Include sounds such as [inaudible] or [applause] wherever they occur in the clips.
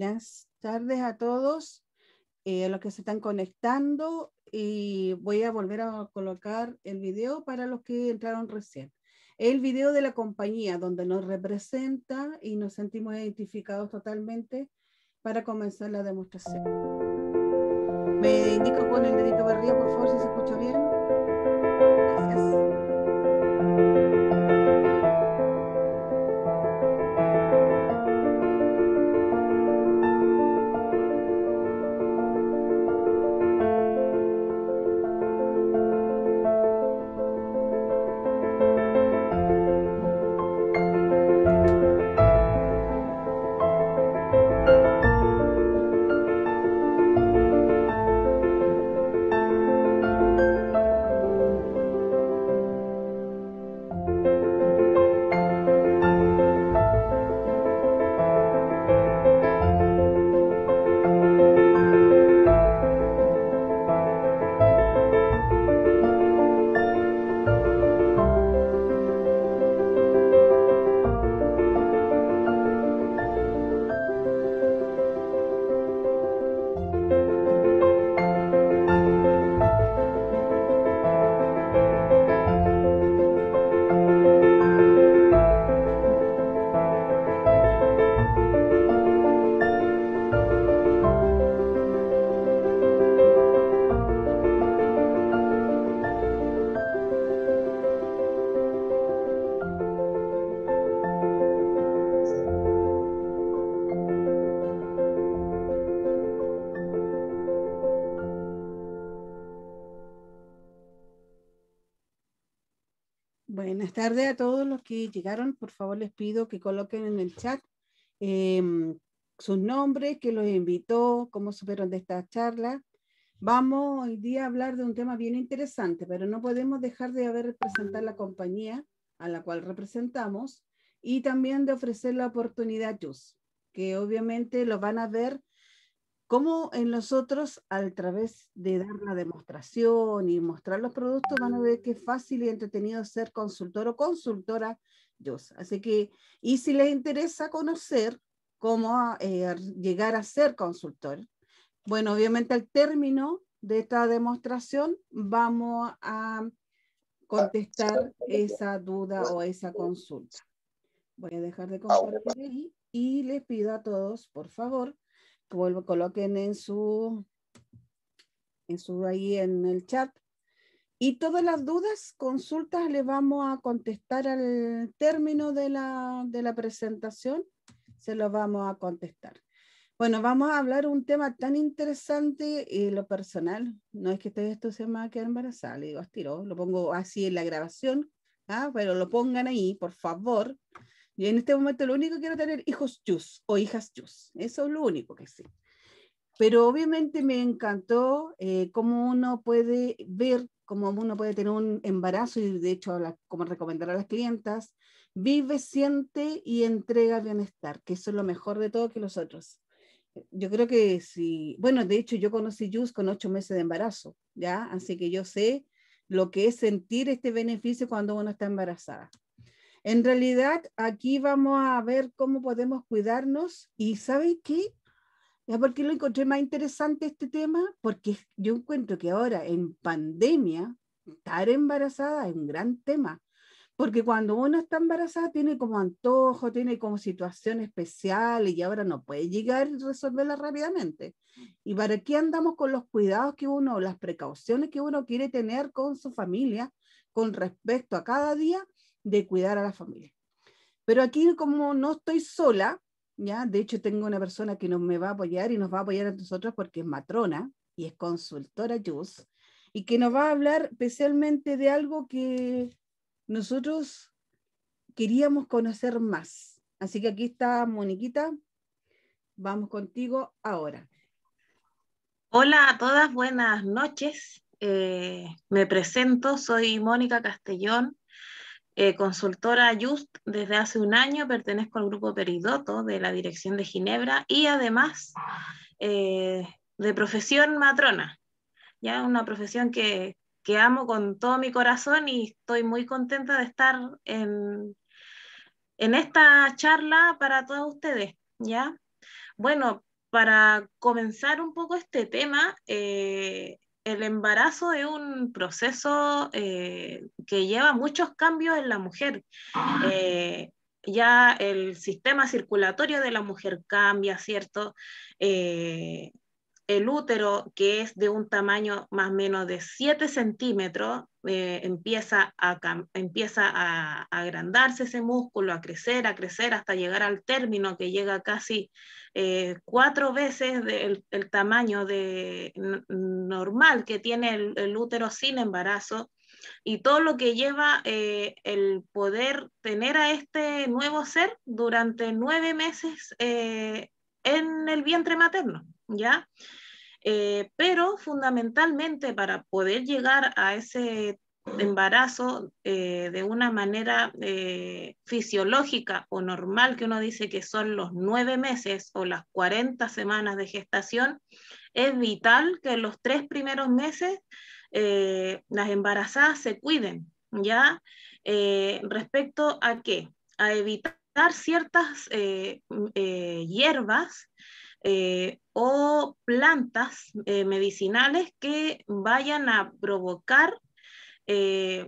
buenas tardes a todos, eh, a los que se están conectando y voy a volver a colocar el video para los que entraron recién. El video de la compañía donde nos representa y nos sentimos identificados totalmente para comenzar la demostración. Me indico con el dedito por favor, si se escucha bien. Buenas tardes a todos los que llegaron. Por favor, les pido que coloquen en el chat eh, sus nombres, que los invitó, cómo supieron de esta charla. Vamos hoy día a hablar de un tema bien interesante, pero no podemos dejar de haber presentar la compañía a la cual representamos y también de ofrecer la oportunidad a que obviamente lo van a ver como en nosotros, a través de dar la demostración y mostrar los productos, van a ver qué fácil y entretenido ser consultor o consultora Dios. Así que, y si les interesa conocer cómo eh, llegar a ser consultor, bueno, obviamente al término de esta demostración vamos a contestar ah, esa duda o esa consulta. Voy a dejar de compartir y les pido a todos, por favor, vuelvo, coloquen en su, en su, ahí en el chat. Y todas las dudas, consultas, les vamos a contestar al término de la, de la presentación. Se los vamos a contestar. Bueno, vamos a hablar un tema tan interesante y lo personal. No es que estoy esto se me va a quedar embarazada, le digo, tiro, lo pongo así en la grabación, ¿ah? pero lo pongan ahí, por favor. Y en este momento lo único que quiero tener hijos chus o hijas chus. Eso es lo único que sí Pero obviamente me encantó eh, cómo uno puede ver, cómo uno puede tener un embarazo y de hecho como recomendar a las clientas, vive, siente y entrega bienestar, que eso es lo mejor de todo que los otros. Yo creo que sí, bueno, de hecho yo conocí Jus con ocho meses de embarazo, ¿ya? Así que yo sé lo que es sentir este beneficio cuando uno está embarazada. En realidad, aquí vamos a ver cómo podemos cuidarnos y ¿sabe qué? ¿Ya porque lo encontré más interesante este tema? Porque yo encuentro que ahora en pandemia, estar embarazada es un gran tema. Porque cuando uno está embarazada tiene como antojo, tiene como situación especial y ahora no puede llegar y resolverla rápidamente. ¿Y para qué andamos con los cuidados que uno, las precauciones que uno quiere tener con su familia con respecto a cada día de cuidar a la familia. Pero aquí como no estoy sola, ya, de hecho tengo una persona que nos me va a apoyar y nos va a apoyar a nosotros porque es matrona y es consultora JUS y que nos va a hablar especialmente de algo que nosotros queríamos conocer más. Así que aquí está Moniquita. Vamos contigo ahora. Hola a todas, buenas noches. Eh, me presento, soy Mónica Castellón, eh, consultora Just desde hace un año, pertenezco al grupo Peridoto de la Dirección de Ginebra y además eh, de profesión matrona, ya una profesión que, amo con todo mi corazón y estoy muy contenta de estar en, en esta charla para todos ustedes, ¿ya? Bueno, para comenzar un poco este tema, eh, el embarazo es un proceso eh, que lleva muchos cambios en la mujer. Eh, ya el sistema circulatorio de la mujer cambia, ¿cierto? Eh, el útero, que es de un tamaño más o menos de 7 centímetros, eh, empieza, a, empieza a, agrandarse ese músculo, a crecer, a crecer hasta llegar al término que llega casi eh, cuatro veces el tamaño de, normal que tiene el, útero sin embarazo y todo lo que lleva eh, el poder tener a este nuevo ser durante nueve meses en el vientre materno, ¿ya? Eh, pero fundamentalmente para poder llegar a ese embarazo eh, de una manera eh, fisiológica o normal, que uno dice que son los nueve meses o las 40 semanas de gestación, es vital que en los tres primeros meses las embarazadas se cuiden, ¿ya? ¿Respecto a qué? A evitar ciertas hierbas eh, o plantas eh, medicinales que vayan a provocar eh,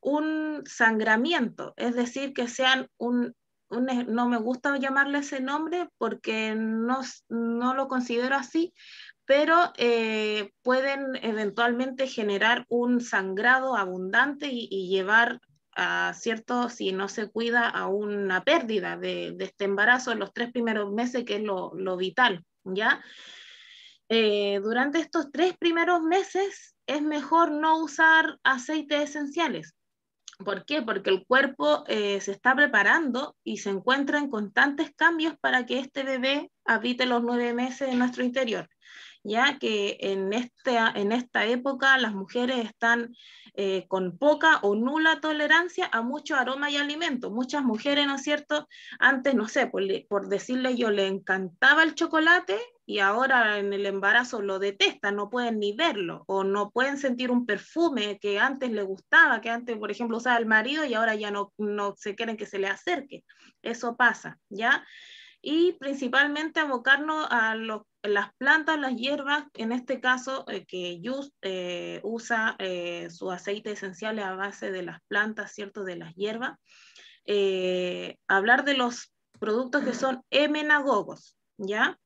un sangramiento, es decir, que sean un, e, no me gusta llamarle ese nombre porque no, no lo considero así, pero pueden eventualmente generar un sangrado abundante y, y llevar ¿cierto? Si no se cuida a una pérdida de, este embarazo en los tres primeros meses, que es lo, vital, ¿ya? Eh, durante estos tres primeros meses es mejor no usar aceites esenciales. ¿Por qué? Porque el cuerpo eh, se está preparando y se encuentra en constantes cambios para que este bebé habite los nueve meses en nuestro interior ya que en, este, en esta época las mujeres están eh, con poca o nula tolerancia a mucho aroma y alimento, Muchas mujeres, ¿no es cierto? Antes, no sé, por, decirle yo, le encantaba el chocolate y ahora en el embarazo lo detesta, no pueden ni verlo o no pueden sentir un perfume que antes le gustaba, que antes, por ejemplo, usaba el marido y ahora ya no, no se quieren que se le acerque. Eso pasa, ¿ya? Y principalmente abocarnos a los las plantas, las hierbas, en este caso eh, que eh, usa eh, su aceite esencial a base de las plantas, ¿cierto? De las hierbas. hablar de los productos que son hemenagogos, ¿ya?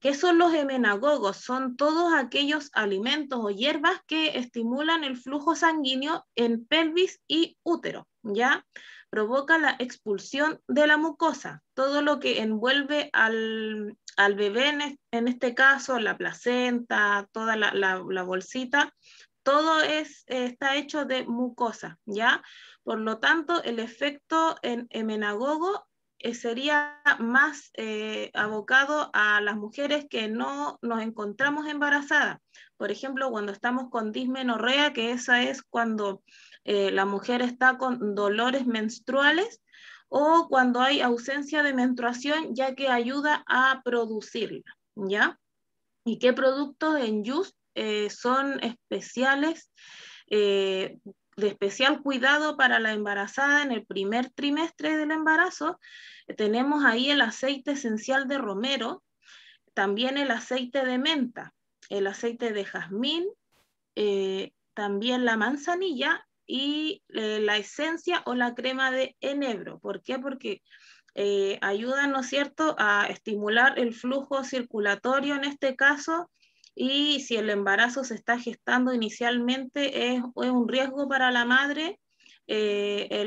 ¿Qué son los emenagogos? Son todos aquellos alimentos o hierbas que estimulan el flujo sanguíneo en pelvis y útero, ¿ya? provoca la expulsión de la mucosa, todo lo que envuelve al, bebé, en, este caso la placenta, toda la, bolsita, todo es, eh, está hecho de mucosa, ¿ya? Por lo tanto, el efecto en menagogo eh, sería más eh, abocado a las mujeres que no nos encontramos embarazadas. Por ejemplo, cuando estamos con dismenorrea, que esa es cuando eh, la mujer está con dolores menstruales o cuando hay ausencia de menstruación, ya que ayuda a producirla, ¿ya? ¿Y qué productos en yus eh, son especiales, eh, de especial cuidado para la embarazada en el primer trimestre del embarazo? Tenemos ahí el aceite esencial de romero, también el aceite de menta, el aceite de jazmín, también la manzanilla y eh, la esencia o la crema de enebro. ¿Por qué? Porque eh, ayudan, ¿no es cierto?, a estimular el flujo circulatorio en este caso y si el embarazo se está gestando inicialmente es, un riesgo para la madre. Eh,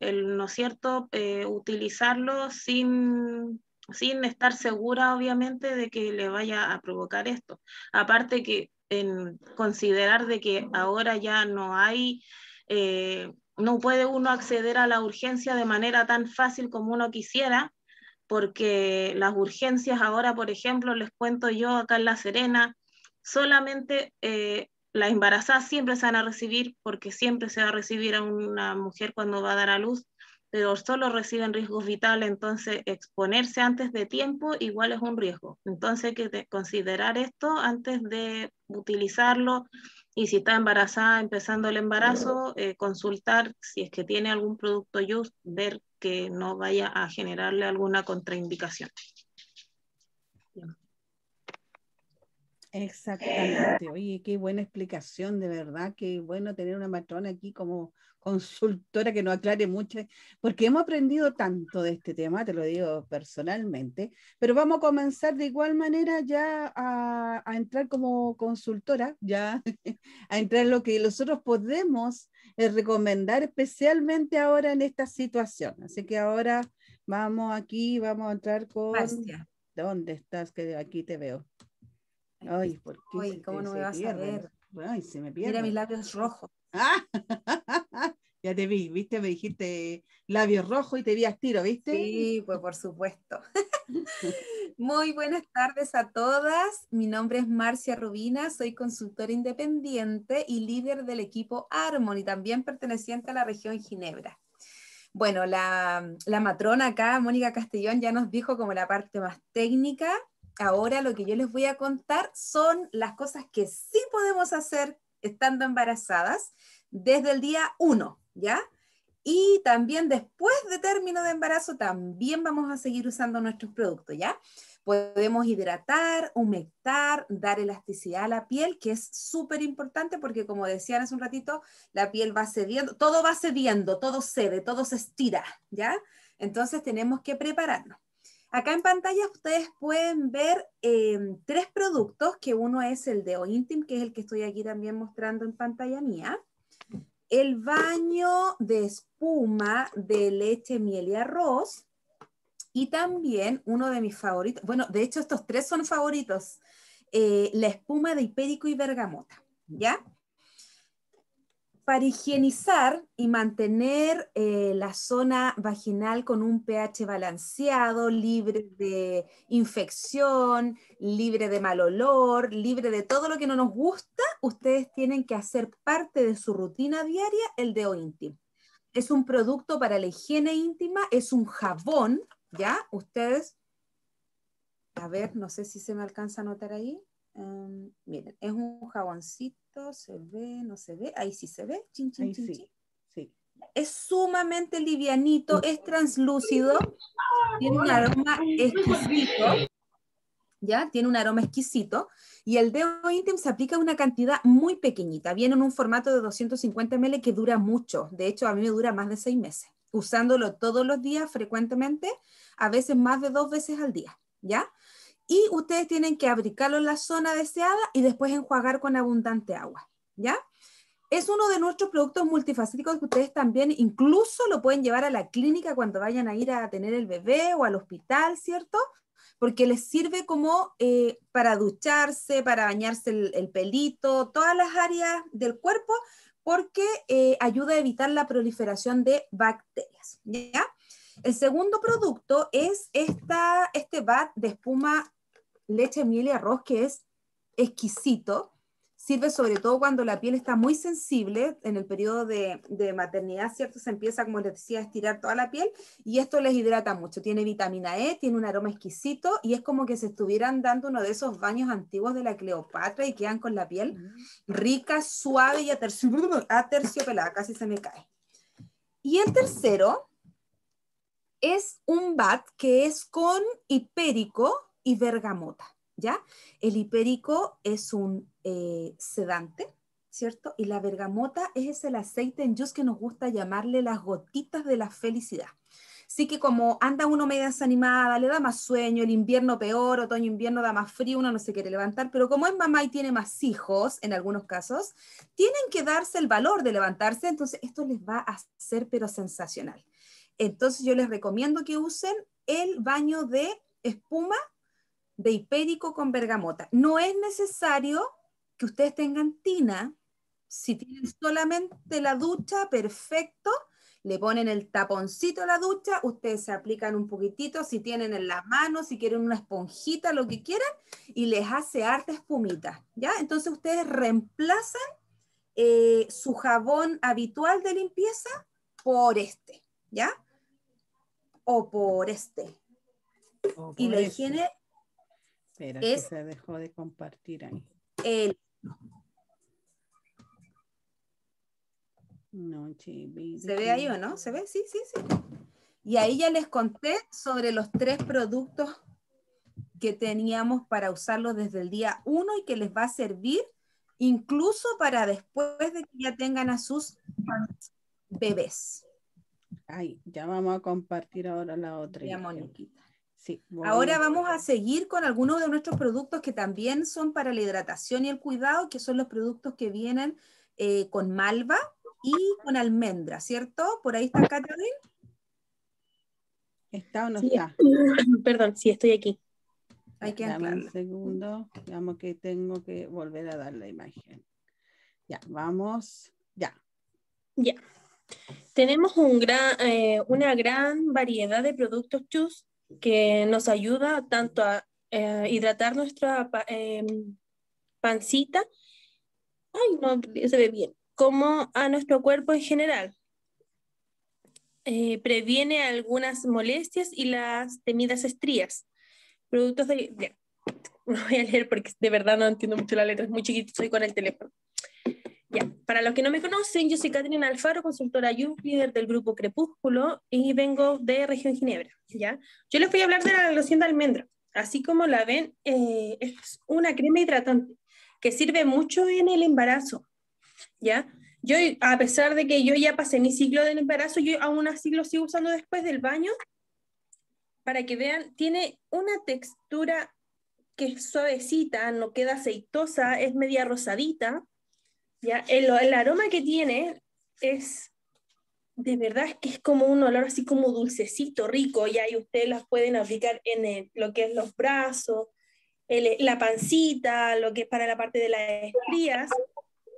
¿no es cierto?, eh, utilizarlo sin, sin estar segura, obviamente, de que le vaya a provocar esto. Aparte que en considerar de que ahora ya no hay, eh, no puede uno acceder a la urgencia de manera tan fácil como uno quisiera, porque las urgencias ahora, por ejemplo, les cuento yo acá en La Serena, solamente la eh, las embarazadas siempre se van a recibir, porque siempre se va a recibir a una mujer cuando va a dar a luz, pero solo reciben riesgos vitales, entonces exponerse antes de tiempo igual es un riesgo. Entonces hay que considerar esto antes de utilizarlo y si está embarazada empezando el embarazo, eh, consultar si es que tiene algún producto use, ver que no vaya a generarle alguna contraindicación. Exactamente. Oye, qué buena explicación, de verdad, qué bueno tener una matrona aquí como, consultora que nos aclare mucho, porque hemos aprendido tanto de este tema, te lo digo personalmente, pero vamos a comenzar de igual manera ya a, entrar como consultora, ya [laughs] a entrar en lo que nosotros podemos eh, recomendar especialmente ahora en esta situación. Así que ahora vamos aquí, vamos a entrar con... ¿Dónde estás? Que aquí te veo. Ay, ¿por qué? ¿cómo no me vas a ver? Ay, se me pierde. Mira mis labios rojos. [laughs] ya te vi, viste, me dijiste labios rojos y te vi a tiro, ¿viste? Sí, pues por supuesto. [laughs] Muy buenas tardes a todas. Mi nombre es Marcia Rubina, soy consultora independiente y líder del equipo Harmony, también perteneciente a la región Ginebra. Bueno, la, la matrona acá, Mónica Castellón, ya nos dijo como la parte más técnica. Ahora lo que yo les voy a contar son las cosas que sí podemos hacer estando embarazadas desde el día 1, ¿ya? Y también después de término de embarazo, también vamos a seguir usando nuestros productos, ¿ya? Podemos hidratar, humectar, dar elasticidad a la piel, que es súper importante porque como decían hace un ratito, la piel va cediendo, todo va cediendo, todo cede, todo se estira, ¿ya? Entonces tenemos que prepararnos. Acá en pantalla ustedes pueden ver eh, tres productos, que uno es el de Ointim, que es el que estoy aquí también mostrando en pantalla mía. El baño de espuma de leche, miel y arroz. Y también uno de mis favoritos, bueno, de hecho estos tres son favoritos, eh, la espuma de hipérico y bergamota, ¿ya? para higienizar y mantener eh, la zona vaginal con un pH balanceado, libre de infección, libre de mal olor, libre de todo lo que no nos gusta, ustedes tienen que hacer parte de su rutina diaria el deo íntimo. Es un producto para la higiene íntima, es un jabón, ¿ya? Ustedes, a ver, no sé si se me alcanza a notar ahí. Em, miren, es un jaboncito, se ve, no se ve, ahí sí se ve, sí. Es sumamente livianito, es translúcido, tiene un aroma exquisito, ¿ya? Tiene un aroma exquisito, y el Deo íntimo se aplica una cantidad muy pequeñita, viene en un formato de 250 ml que dura mucho, de hecho a mí me dura más de seis meses, usándolo todos los días frecuentemente, a veces más de dos veces al día, ¿ya? y ustedes tienen que aplicarlo en la zona deseada y después enjuagar con abundante agua, ¿ya? Es uno de nuestros productos multifacéticos que ustedes también incluso lo pueden llevar a la clínica cuando vayan a ir a tener el bebé o al hospital, ¿cierto? Porque les sirve como eh, para ducharse, para bañarse el, pelito, todas las áreas del cuerpo, porque eh, ayuda a evitar la proliferación de bacterias, ¿ya? El segundo producto es esta, este bat de espuma leche, miel y arroz que es exquisito. Sirve sobre todo cuando la piel está muy sensible, en el periodo de, de maternidad, ¿cierto? Se empieza, como les decía, a estirar toda la piel y esto les hidrata mucho. Tiene vitamina E, tiene un aroma exquisito y es como que se estuvieran dando uno de esos baños antiguos de la Cleopatra y quedan con la piel mm. rica, suave y aterciopelada, casi se me cae. Y el tercero es un bat que es con hipérico, y bergamota, ¿ya? El hipérico es un eh, sedante, ¿cierto? Y la bergamota es el aceite en juice que nos gusta llamarle las gotitas de la felicidad. Así que como anda uno medio desanimada, le da más sueño, el invierno peor, otoño, invierno da más frío, uno no se quiere levantar, pero como es mamá y tiene más hijos, en algunos casos, tienen que darse el valor de levantarse, entonces esto les va a ser pero sensacional. Entonces yo les recomiendo que usen el baño de espuma de hipérico con bergamota. No es necesario que ustedes tengan tina. Si tienen solamente la ducha, perfecto. Le ponen el taponcito a la ducha, ustedes se aplican un poquitito, si tienen en la mano, si quieren una esponjita, lo que quieran, y les hace harta espumita, ¿ya? Entonces ustedes reemplazan eh, su jabón habitual de limpieza por este, ¿ya? O por este. y la este. higiene Espera, que se dejó de compartir ahí. El... No, ¿Se ve ahí o no? ¿Se ve? Sí, sí, sí. Y ahí ya les conté sobre los tres productos que teníamos para usarlos desde el día uno y que les va a servir incluso para después de que ya tengan a sus bebés. Ay, ya vamos a compartir ahora la otra. Ya, Moniquita. Ahora vamos a seguir con algunos de nuestros productos que también son para la hidratación y el cuidado, que son los productos que vienen eh, con malva y con almendra, ¿cierto? Por ahí está Catherine. ¿Está o no está? [clears throat] Perdón, sí, estoy aquí. Hay que Dame un segundo, digamos que tengo que volver a dar la imagen. Ya, vamos, ya. Ya. Tenemos eh, una gran variedad de productos chus que nos ayuda tanto a eh, hidratar nuestra em, pancita, ay, no, se ve bien, como a nuestro cuerpo en general. Eh, previene algunas molestias y las temidas estrías. Productos de... [laughs] no voy a leer porque de verdad no entiendo mucho la letra, es muy chiquito, estoy con el teléfono para los que no me conocen, yo soy Catherine Alfaro, consultora y líder del grupo Crepúsculo y vengo de Región Ginebra. ¿ya? Yo les voy a hablar de la loción de almendra. Así como la ven, eh, es una crema hidratante que sirve mucho en el embarazo. ¿ya? Yo, a pesar de que yo ya pasé mi ciclo del embarazo, yo aún así lo sigo usando después del baño para que vean, tiene una textura que es suavecita, no queda aceitosa, es media rosadita ¿ya? El, aroma que tiene es, de verdad que es como un olor así como dulcecito, rico, Y ahí ustedes las pueden aplicar en lo que es los brazos, la pancita, lo que es para la parte de las estrías.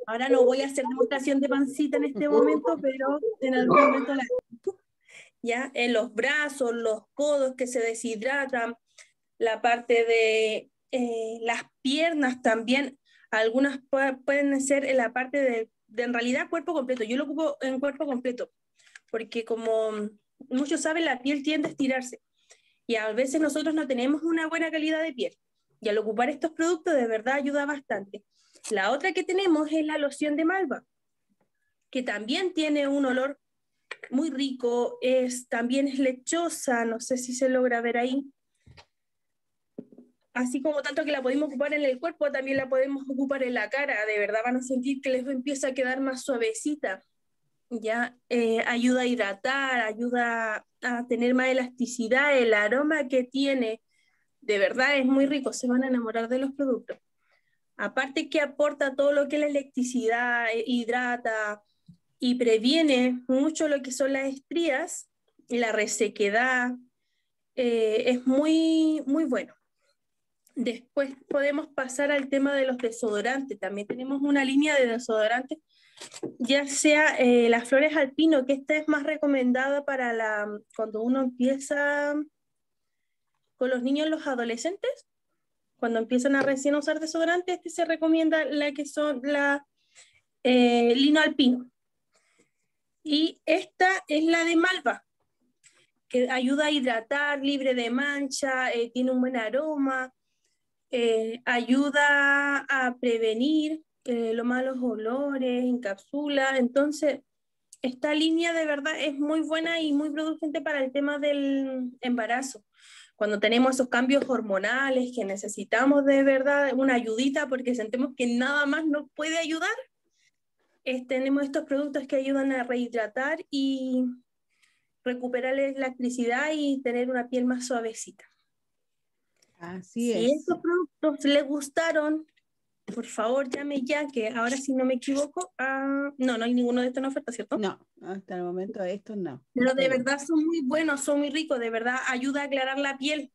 Ahora no voy a hacer demostración de pancita en este momento, pero en algún momento la... ¿Ya? En los brazos, los codos que se deshidratan, la parte de eh, las piernas también. Algunas pueden ser en la parte de, en realidad, cuerpo completo. Yo lo ocupo en cuerpo completo, porque como muchos saben, la piel tiende a estirarse y a veces nosotros no tenemos una buena calidad de piel. Y al ocupar estos productos, de verdad ayuda bastante. La otra que tenemos es la loción de malva, que también tiene un olor muy rico, es, también es lechosa, no sé si se logra ver ahí así como tanto que la podemos ocupar en el cuerpo, también la podemos ocupar en la cara, de verdad van a sentir que les empieza a quedar más suavecita, ya eh, ayuda a hidratar, ayuda a tener más elasticidad, el aroma que tiene, de verdad es muy rico, se van a enamorar de los productos. Aparte que aporta todo lo que es la electricidad, eh, hidrata y previene mucho lo que son las estrías, y la resequedad, eh, es muy, muy bueno. Después podemos pasar al tema de los desodorantes. También tenemos una línea de desodorantes, ya sea eh, las flores alpino, que esta es más recomendada para la, cuando uno empieza con los niños, los adolescentes, cuando empiezan a recién usar desodorante, este se recomienda la que son la eh, lino alpino. Y esta es la de malva, que ayuda a hidratar, libre de mancha, eh, tiene un buen aroma, eh, ayuda a prevenir eh, los malos olores, encapsula. Entonces, esta línea de verdad es muy buena y muy producente para el tema del embarazo. Cuando tenemos esos cambios hormonales que necesitamos de verdad una ayudita porque sentimos que nada más nos puede ayudar, tenemos estos productos que ayudan a rehidratar y recuperar la electricidad y tener una piel más suavecita. Así si estos productos le gustaron, por favor llame ya, que ahora si no me equivoco, ah, no, no hay ninguno de estos en oferta, ¿cierto? No, hasta el momento estos no. Pero de este verdad son muy buenos, son muy ricos, de verdad ayuda a aclarar la piel,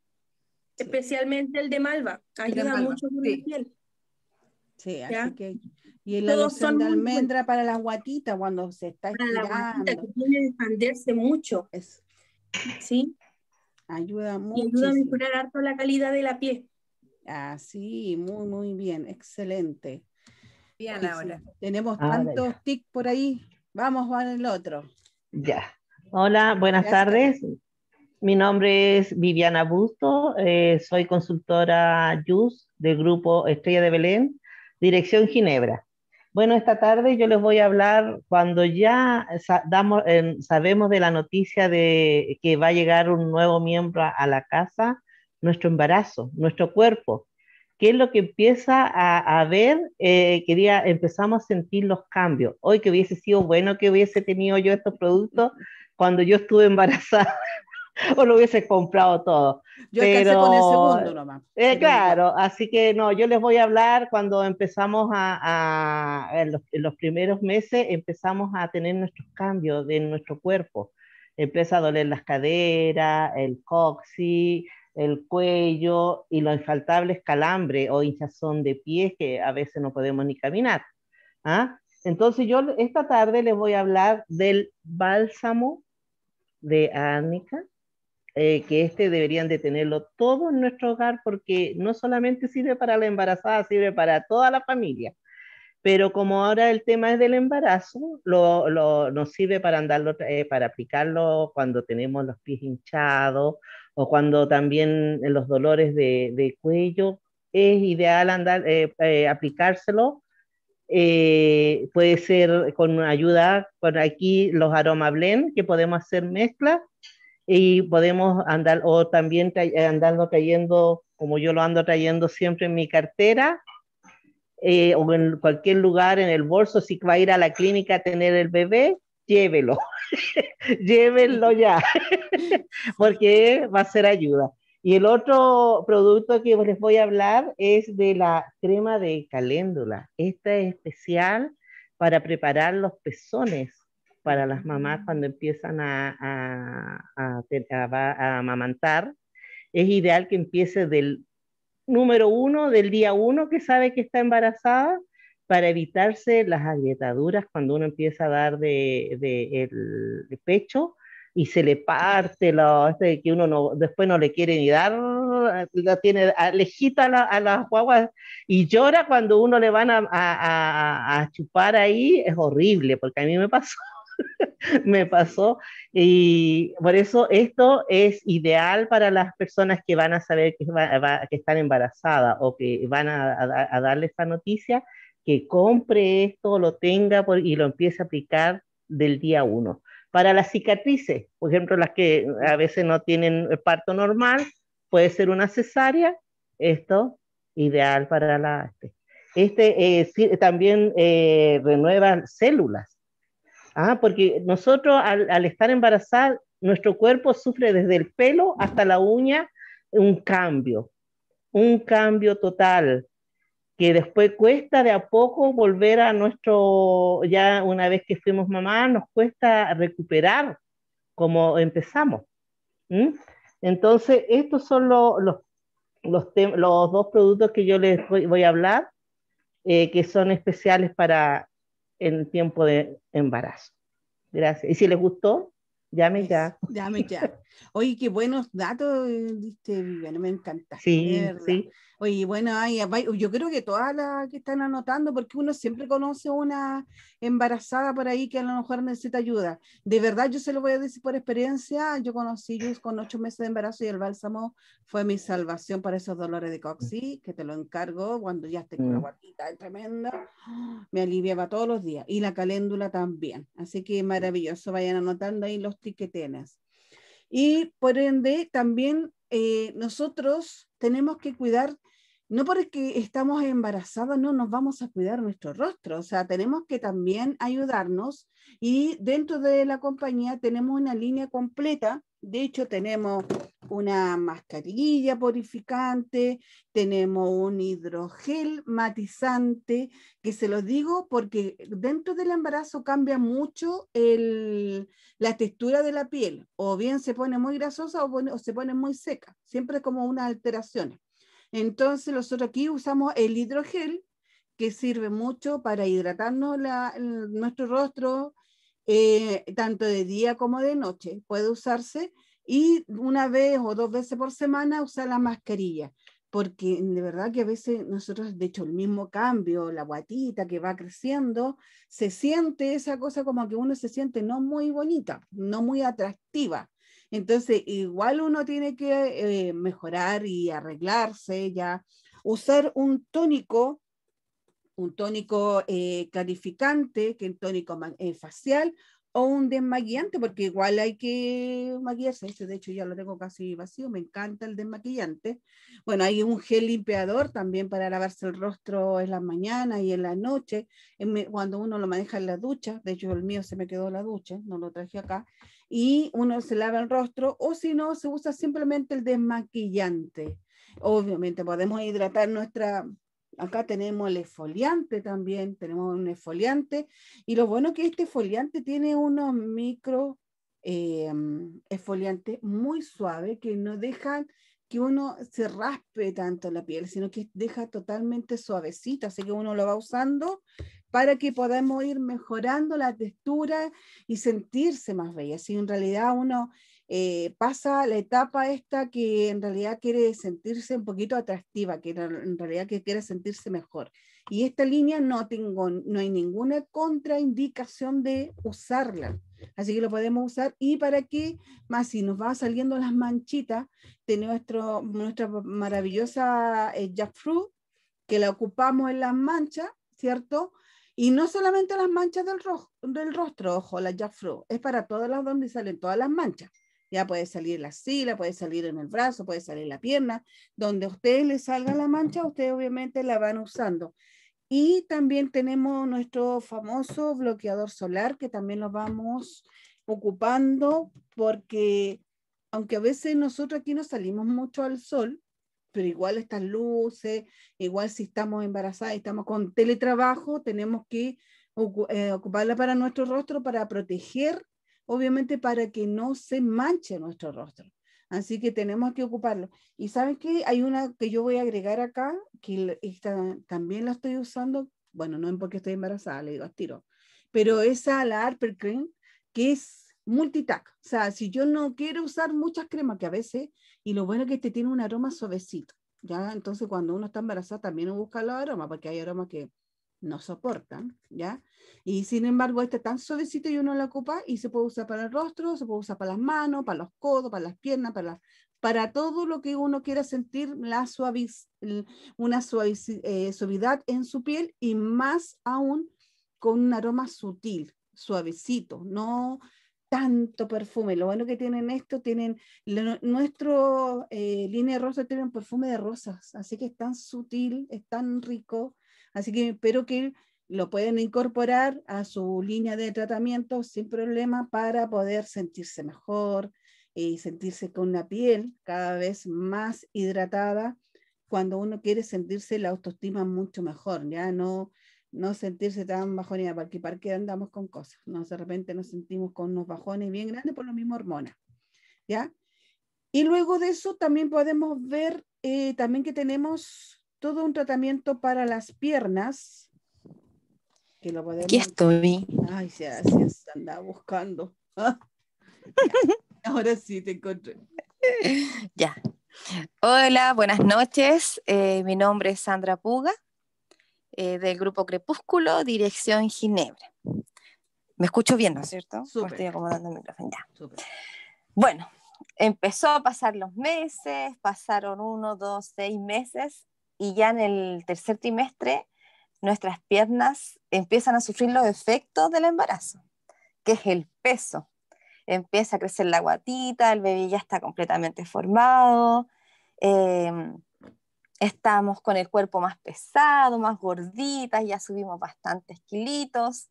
especialmente el de malva, ayuda mucho con la piel. Sí, así que y el Todos de almendra para las guatitas cuando se está estirando. Para la guatita que tiene expandirse mucho. Es. ¿Sí? Ayuda mucho. Ayuda a mejorar la calidad de la piel. Ah, sí, muy, muy bien, excelente. Bien, ahora. tenemos ah, tantos tics por ahí. Vamos, Juan, el otro. Ya. Hola, buenas tardes. Mi nombre es Viviana Busto, eh, soy consultora JUS del grupo Estrella de Belén, Dirección Ginebra. Bueno, esta tarde yo les voy a hablar cuando ya damos, em, sabemos de la noticia de que va a llegar un nuevo miembro a, la casa, nuestro embarazo, nuestro cuerpo. ¿Qué es lo que empieza a, ver? Eh, quería, empezamos a sentir los cambios. Hoy que hubiese sido bueno que hubiese tenido yo estos productos cuando yo estuve [laughs] embarazada. [laughs] o lo hubiese comprado todo. Yo Pero, con el segundo nomás. Eh, claro, así que no, yo les voy a hablar cuando empezamos a, en, los, primeros meses empezamos a tener nuestros cambios de nuestro cuerpo. Empieza a doler las caderas, el coxi, el cuello y los infaltables calambres o hinchazón de pies que a veces no podemos ni caminar. ¿Ah? Entonces yo esta tarde les voy a hablar del bálsamo de árnica eh, que este deberían de tenerlo todo en nuestro hogar porque no solamente sirve para la embarazada, sirve para toda la familia. Pero como ahora el tema es del embarazo, lo, lo, nos sirve para, andarlo, eh, para aplicarlo cuando tenemos los pies hinchados o cuando también los dolores de, de cuello. Es ideal andar, eh, aplicárselo puede ser con ayuda, por aquí los blend que podemos hacer mezcla y podemos andar o también eh, andando trayendo, como yo lo ando trayendo siempre en mi cartera eh, o en cualquier lugar en el bolso, si va a ir a la clínica a tener el bebé, llévelo, [laughs] llévelo ya, [laughs] porque va a ser ayuda. Y el otro producto que les voy a hablar es de la crema de caléndula. Esta es especial para preparar los pezones para las mamás cuando empiezan a, a, a, amamantar, es ideal que empiece del número uno, del día uno que sabe que está embarazada, para evitarse las agrietaduras cuando uno empieza a dar de, de el, pecho y se le parte, lo, este, que uno después no le quiere ni dar, la tiene lejita a, las guaguas y llora cuando uno le van a, a, a, chupar ahí, es horrible, porque a mí me pasó. [laughs] me pasó. Y por eso esto es ideal para las personas que van a saber que, están embarazadas o que van a, darle esta noticia, que compre esto, lo tenga y lo empiece a aplicar del día uno. Para las cicatrices, por ejemplo, las que a veces no tienen parto normal, puede ser una cesárea, esto ideal para la... Este, este eh, también eh, renueva células, Ah, porque nosotros al, estar embarazada, nuestro cuerpo sufre desde el pelo hasta la uña un cambio, un cambio total, que después cuesta de a poco volver a nuestro, ya una vez que fuimos mamá, nos cuesta recuperar como empezamos. Entonces, estos son los, los, dos productos que yo les voy, a hablar, eh, que son especiales para en tiempo de embarazo. Gracias. Y si les gustó, Llame ya. Llame [laughs] ya. Oye, qué buenos datos eh, diste, Viviana, me encanta. Sí, sí. Oye, bueno, yo creo que todas las que están anotando, porque uno siempre conoce una embarazada por ahí que a lo mejor necesita ayuda. De verdad, yo se lo voy a decir por experiencia, yo conocí yo con ocho meses de embarazo y el bálsamo fue mi salvación para esos dolores de coxi, que te lo encargo cuando ya esté con una mm. guatita tremenda, me aliviaba todos los días, y la caléndula también. Así que maravilloso, vayan anotando ahí los tiquetenas. Y por ende, también eh, nosotros tenemos que cuidar, no porque estamos embarazadas, no nos vamos a cuidar nuestro rostro, o sea, tenemos que también ayudarnos y dentro de la compañía tenemos una línea completa, de hecho tenemos una mascarilla purificante, tenemos un hidrogel matizante, que se los digo porque dentro del embarazo cambia mucho la textura de la piel, o bien se pone muy grasosa o, se pone muy seca, siempre como unas alteraciones. Entonces nosotros aquí usamos el hidrogel, que sirve mucho para hidratarnos nuestro rostro, eh, tanto de día como de noche. Puede usarse y una vez o dos veces por semana usar la mascarilla, porque de verdad que a veces nosotros, de hecho, el mismo cambio, la guatita que va creciendo, se siente esa cosa como que uno se siente no muy bonita, no muy atractiva. Entonces, igual uno tiene que eh, mejorar y arreglarse ya, usar un tónico un tónico eh, calificante, que es un tónico eh, facial, o un desmaquillante, porque igual hay que maquillarse. Este, de hecho, ya lo tengo casi vacío, me encanta el desmaquillante. Bueno, hay un gel limpiador también para lavarse el rostro en la mañana y en la noche, eh, cuando uno lo maneja en la ducha. De hecho, el mío se me quedó en la ducha, no lo traje acá. Y uno se lava el rostro, o si no, se usa simplemente el desmaquillante. Obviamente, podemos hidratar nuestra Acá tenemos el esfoliante también, tenemos un esfoliante. Y lo bueno que este esfoliante tiene unos micro eh, esfoliantes muy suaves que no dejan que uno se raspe tanto la piel, sino que deja totalmente suavecita, así que uno lo va usando para que podamos ir mejorando la textura y sentirse más bella. Si en realidad uno eh, pasa la etapa esta que en realidad quiere sentirse un poquito atractiva, que en realidad que quiere sentirse mejor. Y esta línea no, tengo, no hay ninguna contraindicación de usarla. Así que lo podemos usar y para que más si nos va saliendo las manchitas de nuestro, nuestra maravillosa eh, que la ocupamos en las manchas, ¿cierto? Y no solamente las manchas del, del rostro, ojo, la jackfruit, es para todas las donde salen todas las manchas. Ya puede salir la sila, puede salir en el brazo, puede salir la pierna. Donde a ustedes les salga la mancha, ustedes obviamente la van usando. Y también tenemos nuestro famoso bloqueador solar que también lo vamos ocupando porque aunque a veces nosotros aquí no salimos mucho al sol, pero igual estas luces, igual si estamos embarazadas, estamos con teletrabajo, tenemos que eh, ocuparla para nuestro rostro para proteger obviamente para que no se manche nuestro rostro. Así que tenemos que ocuparlo. Y saben que hay una que yo voy a agregar acá, que también la estoy usando, bueno, no es porque estoy embarazada, le digo a tiro, pero esa, la Harper Cream, que es multitac. O sea, si yo no quiero usar muchas cremas, que a veces, y lo bueno es que este tiene un aroma suavecito, ¿ya? Entonces, cuando uno está embarazada, también uno busca los aromas, porque hay aromas que no soportan, ¿ya? Y sin embargo, este tan suavecito y uno lo ocupa y se puede usar para el rostro, se puede usar para las manos, para los codos, para las piernas, para, las para todo lo que uno quiera sentir la suaviz, una eh, suavidad en su piel y más aún con un aroma sutil, suavecito, no tanto perfume. Lo bueno que tienen esto, tienen, nuestro eh, línea de rosa tienen perfume de rosas, así que es tan sutil, es tan rico Así que espero que lo pueden incorporar a su línea de tratamiento sin problema para poder sentirse mejor y sentirse con una piel cada vez más hidratada cuando uno quiere sentirse la autoestima mucho mejor, ya no, no sentirse tan bajoneada, porque para qué andamos con cosas, no de repente nos sentimos con unos bajones bien grandes por la misma hormona. ¿ya? Y luego de eso también podemos ver eh, también que tenemos todo un tratamiento para las piernas. Aquí estoy. Ay, se, anda andaba buscando. [laughs] Ahora sí te encontré. [laughs] Ya. Hola, buenas noches. Eh, mi nombre es Sandra Puga, eh, del Grupo Crepúsculo, Dirección Ginebra. Me escucho bien, ¿no es cierto? Súper. Estoy acomodando el micrófono ya. Bueno, empezó a pasar los meses, pasaron uno, dos, seis meses y ya en el tercer trimestre nuestras piernas empiezan a sufrir los efectos del embarazo, que es el peso. Empieza a crecer la guatita, el bebé ya está completamente formado, em, estamos con el cuerpo más pesado, más gordita, ya subimos bastantes kilitos,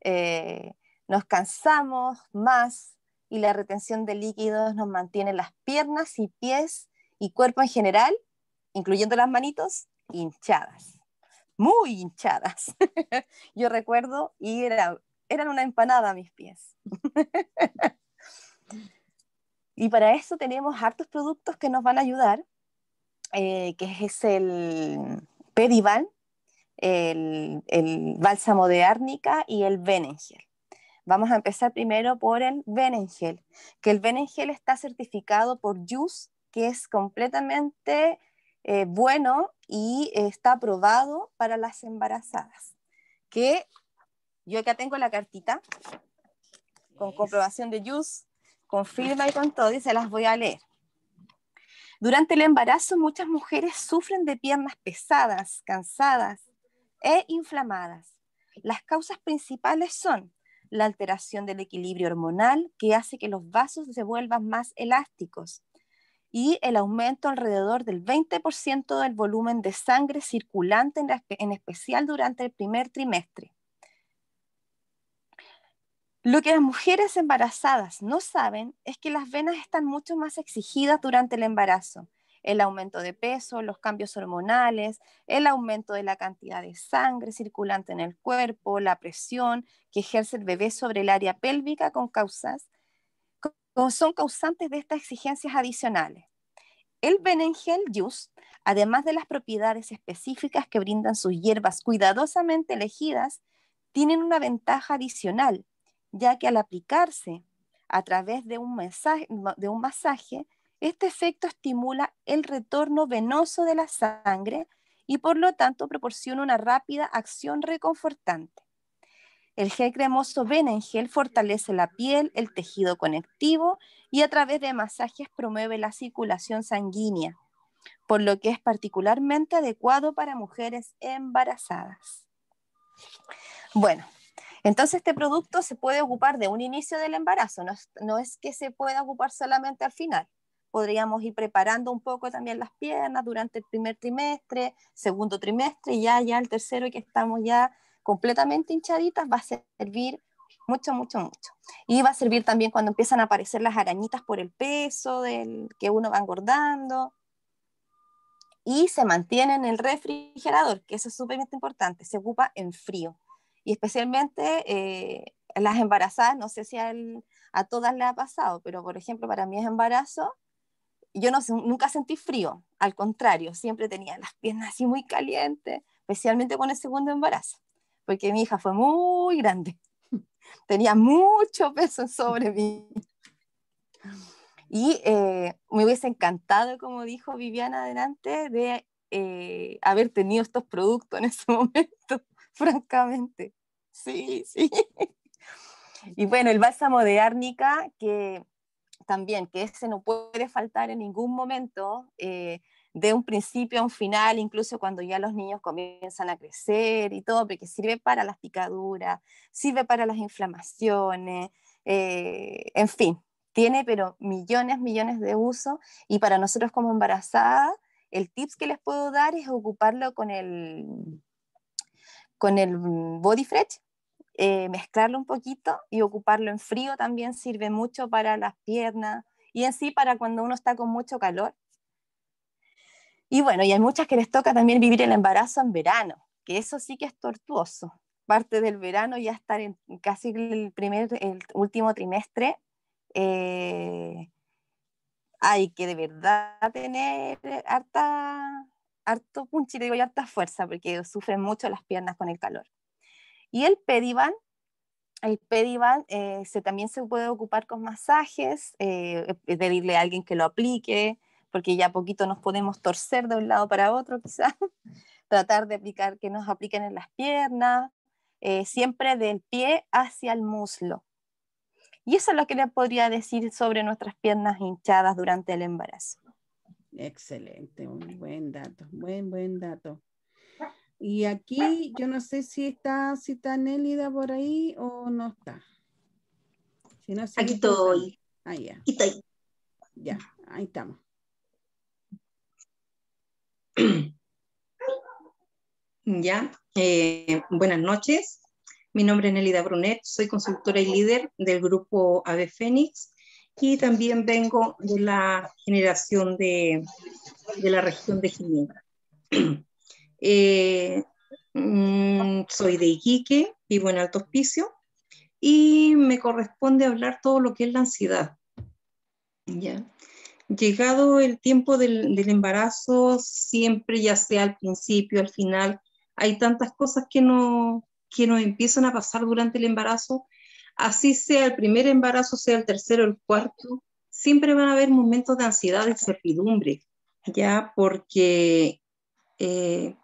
eh, nos cansamos más y la retención de líquidos nos mantiene las piernas y pies y cuerpo en general incluyendo las manitos, hinchadas, muy hinchadas. [laughs] Yo recuerdo y era, eran una empanada a mis pies. [laughs] y para eso tenemos hartos productos que nos van a ayudar, eh, que es el Pedival, el, el bálsamo de árnica y el Benengel. Vamos a empezar primero por el Benengel, que el Benengel está certificado por JUS, que es completamente eh, bueno y está aprobado para las embarazadas. Que yo acá tengo la cartita con comprobación de use, con firma y con todo, y se las voy a leer. Durante el embarazo muchas mujeres sufren de piernas pesadas, cansadas e inflamadas. Las causas principales son la alteración del equilibrio hormonal que hace que los vasos se vuelvan más elásticos, y el aumento alrededor del 20% del volumen de sangre circulante, en, especial durante el primer trimestre. Lo que las mujeres embarazadas no saben es que las venas están mucho más exigidas durante el embarazo. El aumento de peso, los cambios hormonales, el aumento de la cantidad de sangre circulante en el cuerpo, la presión que ejerce el bebé sobre el área pélvica con causas son causantes de estas exigencias adicionales. El Benengel Juice, además de las propiedades específicas que brindan sus hierbas cuidadosamente elegidas, tienen una ventaja adicional, ya que al aplicarse a través de un, de un masaje, este efecto estimula el retorno venoso de la sangre y por lo tanto proporciona una rápida acción reconfortante. El gel cremoso Benengel fortalece la piel, el tejido conectivo y a través de masajes promueve la circulación sanguínea, por lo que es particularmente adecuado para mujeres embarazadas. Bueno, entonces este producto se puede ocupar de un inicio del embarazo, no es, no es que se pueda ocupar solamente al final podríamos ir preparando un poco también las piernas durante el primer trimestre, segundo trimestre, y ya, ya el tercero que estamos ya completamente hinchaditas, va a servir mucho, mucho, mucho. Y va a servir también cuando empiezan a aparecer las arañitas por el peso del que uno va engordando. Y se mantiene en el refrigerador, que eso es súper importante, se ocupa en frío. Y especialmente eh, las embarazadas, no sé si a, todas le ha pasado, pero por ejemplo para mí es embarazo, yo no, nunca sentí frío, al contrario, siempre tenía las piernas así muy calientes, especialmente con el segundo embarazo porque mi hija fue muy grande, [laughs] tenía mucho peso sobre mí. Y eh, me hubiese encantado, como dijo Viviana adelante, de eh, haber tenido estos productos en ese [laughs] momento, francamente. Sí, sí. [laughs] Y bueno, el bálsamo de árnica, que también, que ese no puede faltar en ningún momento. Eh, de un principio a un final, incluso cuando ya los niños comienzan a crecer y todo, porque sirve para las picaduras, sirve para las inflamaciones, eh, en fin, tiene pero millones, millones de usos y para nosotros como embarazada, el tips que les puedo dar es ocuparlo con el, con el body fresh, eh, mezclarlo un poquito y ocuparlo en frío también sirve mucho para las piernas y en sí para cuando uno está con mucho calor y bueno, y hay muchas que les toca también vivir el embarazo en verano, que eso sí que es tortuoso. Parte del verano ya estar en casi el primer, el último trimestre, eh, hay que de verdad tener harta, harto punche digo y harta fuerza, porque sufren mucho las piernas con el calor. Y el pedivan, el pedivan eh, se, también se puede ocupar con masajes, eh, pedirle a alguien que lo aplique, porque ya poquito nos podemos torcer de un lado para otro quizás, [laughs] tratar de aplicar que nos apliquen en las piernas, eh, siempre del pie hacia el muslo. Y eso es lo que le podría decir sobre nuestras piernas hinchadas durante el embarazo. Excelente, un buen dato, buen, buen dato. Y aquí yo no sé si está, si está Nélida por ahí o no está. aquí estoy. Ahí ya. Ya, ahí estamos. [clears throat] ya, eh, buenas noches. Mi nombre es Nelida Brunet, soy consultora y líder del grupo Ave Fénix y también vengo de la generación de, la región de Ginebra. [clears throat] Eh, mm, soy de Iquique, vivo en Alto Hospicio y me corresponde hablar todo lo que es la ansiedad. ¿Ya? Llegado el tiempo del, embarazo, siempre, ya sea al principio, al final, hay tantas cosas que, no, que nos empiezan a pasar durante el embarazo. Así sea el primer embarazo, sea el tercero, el cuarto, siempre van a haber momentos de ansiedad, de incertidumbre, ya porque eh,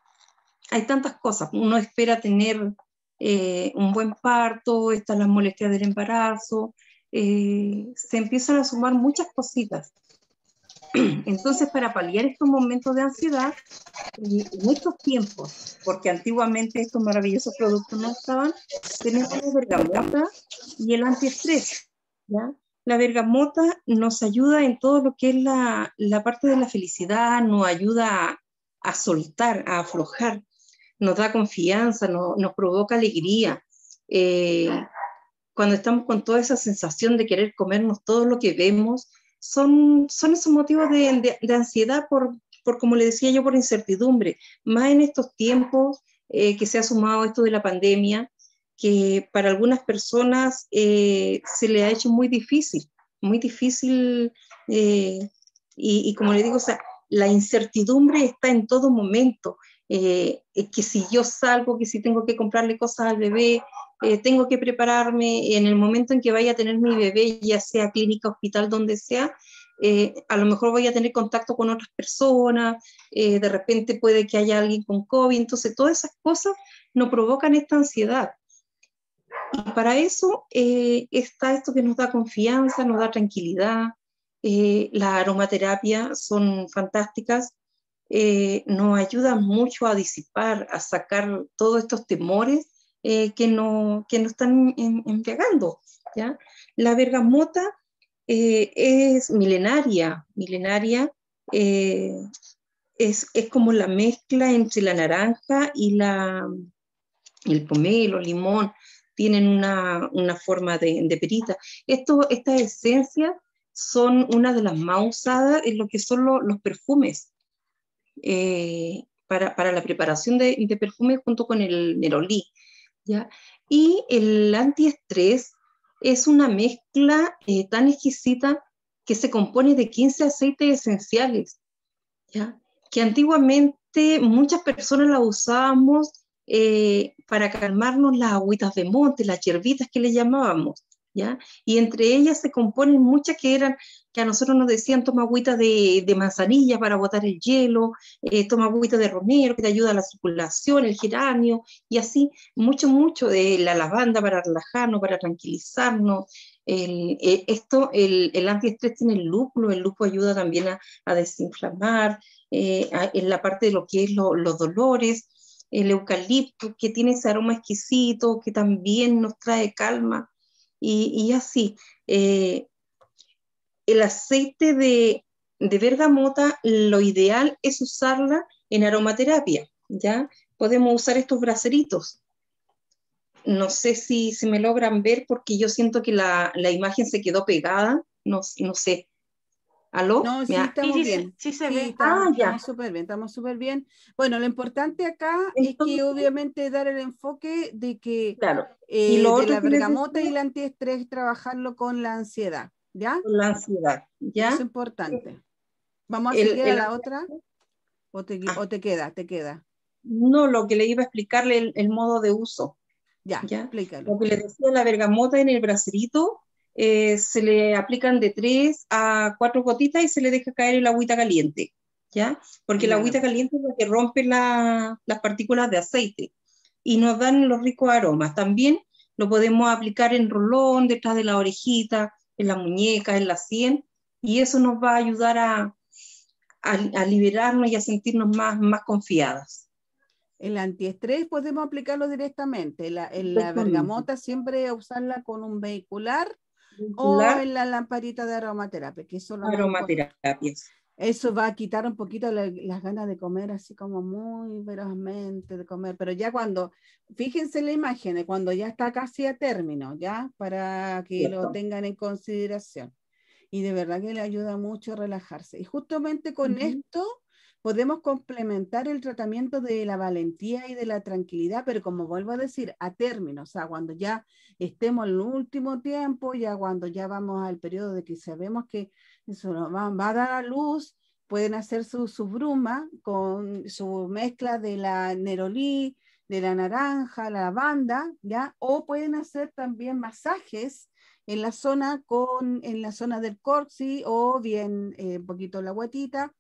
hay tantas cosas. Uno espera tener eh, un buen parto, están las molestias del embarazo, eh, se empiezan a sumar muchas cositas. Entonces, para paliar estos momentos de ansiedad, y muchos tiempos, porque antiguamente estos maravillosos productos no estaban, tenemos la bergamota y el antiestrés. La bergamota nos ayuda en todo lo que es la, parte de la felicidad, nos ayuda a, soltar, a aflojar, nos da confianza, no, nos provoca alegría. Eh, cuando estamos con toda esa sensación de querer comernos todo lo que vemos, son, son esos motivos de, ansiedad por, como le decía yo, por incertidumbre, más en estos tiempos eh, que se ha sumado esto de la pandemia, que para algunas personas eh, se le ha hecho muy difícil, muy difícil, eh, y, como le digo, la incertidumbre está en todo momento, que si yo salgo, que si tengo que comprarle cosas al bebé, eh, tengo que prepararme en el momento en que vaya a tener mi bebé, ya sea clínica, hospital, donde sea, eh, a lo mejor voy a tener contacto con otras personas, eh, de repente puede que haya alguien con COVID, entonces todas esas cosas nos provocan esta ansiedad. Y para eso está esto que nos da confianza, nos da tranquilidad, la aromaterapia son fantásticas, nos ayudan mucho a disipar, a sacar todos estos temores eh, que, no, que no están empleando ¿ya? La bergamota eh, es milenaria, milenaria eh, es, es, como la mezcla entre la naranja y la, el pomelo, limón, tienen una, una forma de, de perita. estas esencias son una de las más usadas en lo que son los perfumes. para, para, la preparación de, de perfumes junto con el nerolí. Y el antiestrés es una mezcla eh, tan exquisita que se compone de 15 aceites esenciales, que antiguamente muchas personas la usábamos eh, para calmarnos las agüitas de monte, las hierbitas que le llamábamos, y entre ellas se componen muchas que eran, que a nosotros nos decían, toma agüita de, manzanilla para botar el hielo, eh, toma agüita de romero que te ayuda a la circulación, el geranio, y así, mucho, mucho de la lavanda para relajarnos, para tranquilizarnos. El, eh, esto, el, antiestrés tiene el lúpulo, el lúpulo ayuda también a, desinflamar, eh, en la parte de lo que es los dolores, el eucalipto, que tiene ese aroma exquisito, que también nos trae calma y, así. Eh, el aceite de, de bergamota, lo ideal es usarla en aromaterapia, ¿ya? Podemos usar estos braceritos. No sé si, se me logran ver porque yo siento que la, imagen se quedó pegada, no, no sé. ¿Aló? No, sí, estamos bien. Sí, se ve. ah, ya. Estamos súper bien, estamos súper bien. Bueno, lo importante acá es que obviamente dar el enfoque de que claro. Eh, la bergamota y el antiestrés, trabajarlo con la ansiedad, ¿ya? Con la ansiedad, ¿ya? es importante. ¿Vamos a seguir a la otra? Ah. ¿O te, queda, te queda? No, lo que le iba a explicarle el, modo de uso. Ya, ya, explícalo. Lo que le decía la bergamota en el bracerito, eh, se le aplican de tres a cuatro gotitas y se le deja caer el agüita caliente, ¿ya? Porque el agüita caliente es lo que rompe las partículas de aceite y nos dan los ricos aromas. También lo podemos aplicar en rolón, detrás de la orejita, en la muñeca, en la sien, y eso nos va a ayudar a, a, liberarnos y a sentirnos más, más confiadas. El antiestrés podemos aplicarlo directamente. La, en la bergamota siempre usarla con un vehicular o oh, en la lamparita de aromaterapia, que eso Eso va a quitar un poquito las ganas de comer, así como muy verosamente de comer. Pero ya cuando, fíjense la imagen, cuando ya está casi a término, ya, para que lo tengan en consideración. Y de verdad que le ayuda mucho a relajarse. Y justamente con esto podemos complementar el tratamiento de la valentía y de la tranquilidad, pero como vuelvo a decir, a términos, o sea, cuando ya estemos en el último tiempo, ya cuando ya vamos al periodo de que sabemos que eso va, a dar a luz, pueden hacer su, su, bruma con su mezcla de la nerolí, de la naranja, la lavanda, ¿ya? O pueden hacer también masajes en la zona con en la zona del corsi o bien eh, un poquito la huetita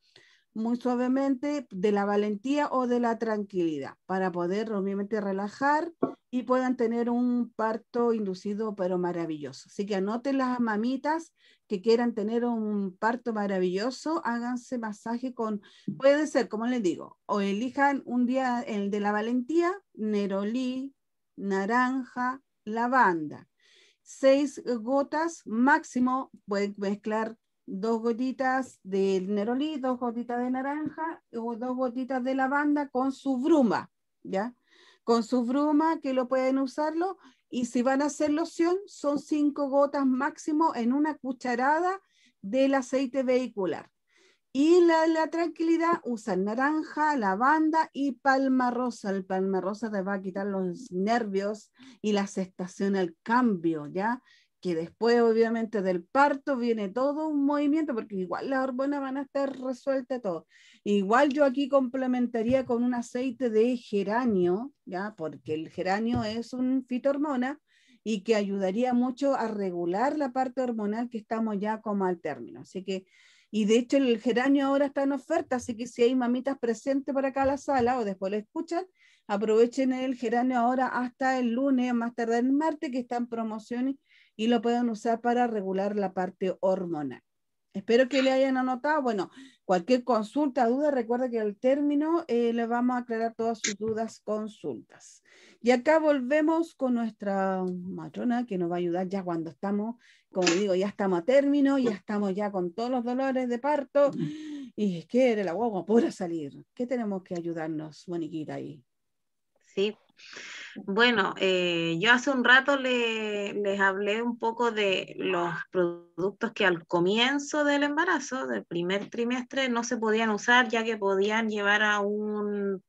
muy suavemente de la valentía o de la tranquilidad para poder obviamente relajar y puedan tener un parto inducido pero maravilloso. Así que anoten las mamitas que quieran tener un parto maravilloso, háganse masaje con, puede ser, como les digo, o elijan un día el de la valentía, nerolí, naranja, lavanda. Seis gotas máximo, pueden mezclar dos gotitas de Neroli, dos gotitas de naranja o dos gotitas de lavanda con su bruma, ¿ya? Con su bruma que lo pueden usarlo y si van a hacer loción son cinco gotas máximo en una cucharada del aceite vehicular. Y la, tranquilidad, usan naranja, lavanda y palma rosa. El palma rosa te va a quitar los nervios y la aceptación al cambio, ¿ya? que después obviamente del parto viene todo un movimiento, porque igual las hormonas van a estar resueltas todo. Igual yo aquí complementaría con un aceite de geranio, ¿ya? porque el geranio es un fitohormona y que ayudaría mucho a regular la parte hormonal que estamos ya como al término. Así que, y de hecho el geranio ahora está en oferta, así que si hay mamitas presentes por acá a la sala o después lo escuchan, aprovechen el geranio ahora hasta el lunes, más tarde el martes, que está en promociones y lo pueden usar para regular la parte hormonal. Espero que le hayan anotado. Bueno, cualquier consulta, duda, recuerda que al término eh, le vamos a aclarar todas sus dudas, consultas. Y acá volvemos con nuestra matrona que nos va a ayudar ya cuando estamos, como digo, ya estamos a término, ya estamos ya con todos los dolores de parto mm. y es que el agua guagua pura salir. ¿Qué tenemos que ayudarnos, Moniquita, ahí? sí. Bueno, eh, yo hace un rato les hablé un poco de los productos que al comienzo del embarazo, del primer trimestre, no se podían usar ya que podían llevar a, un,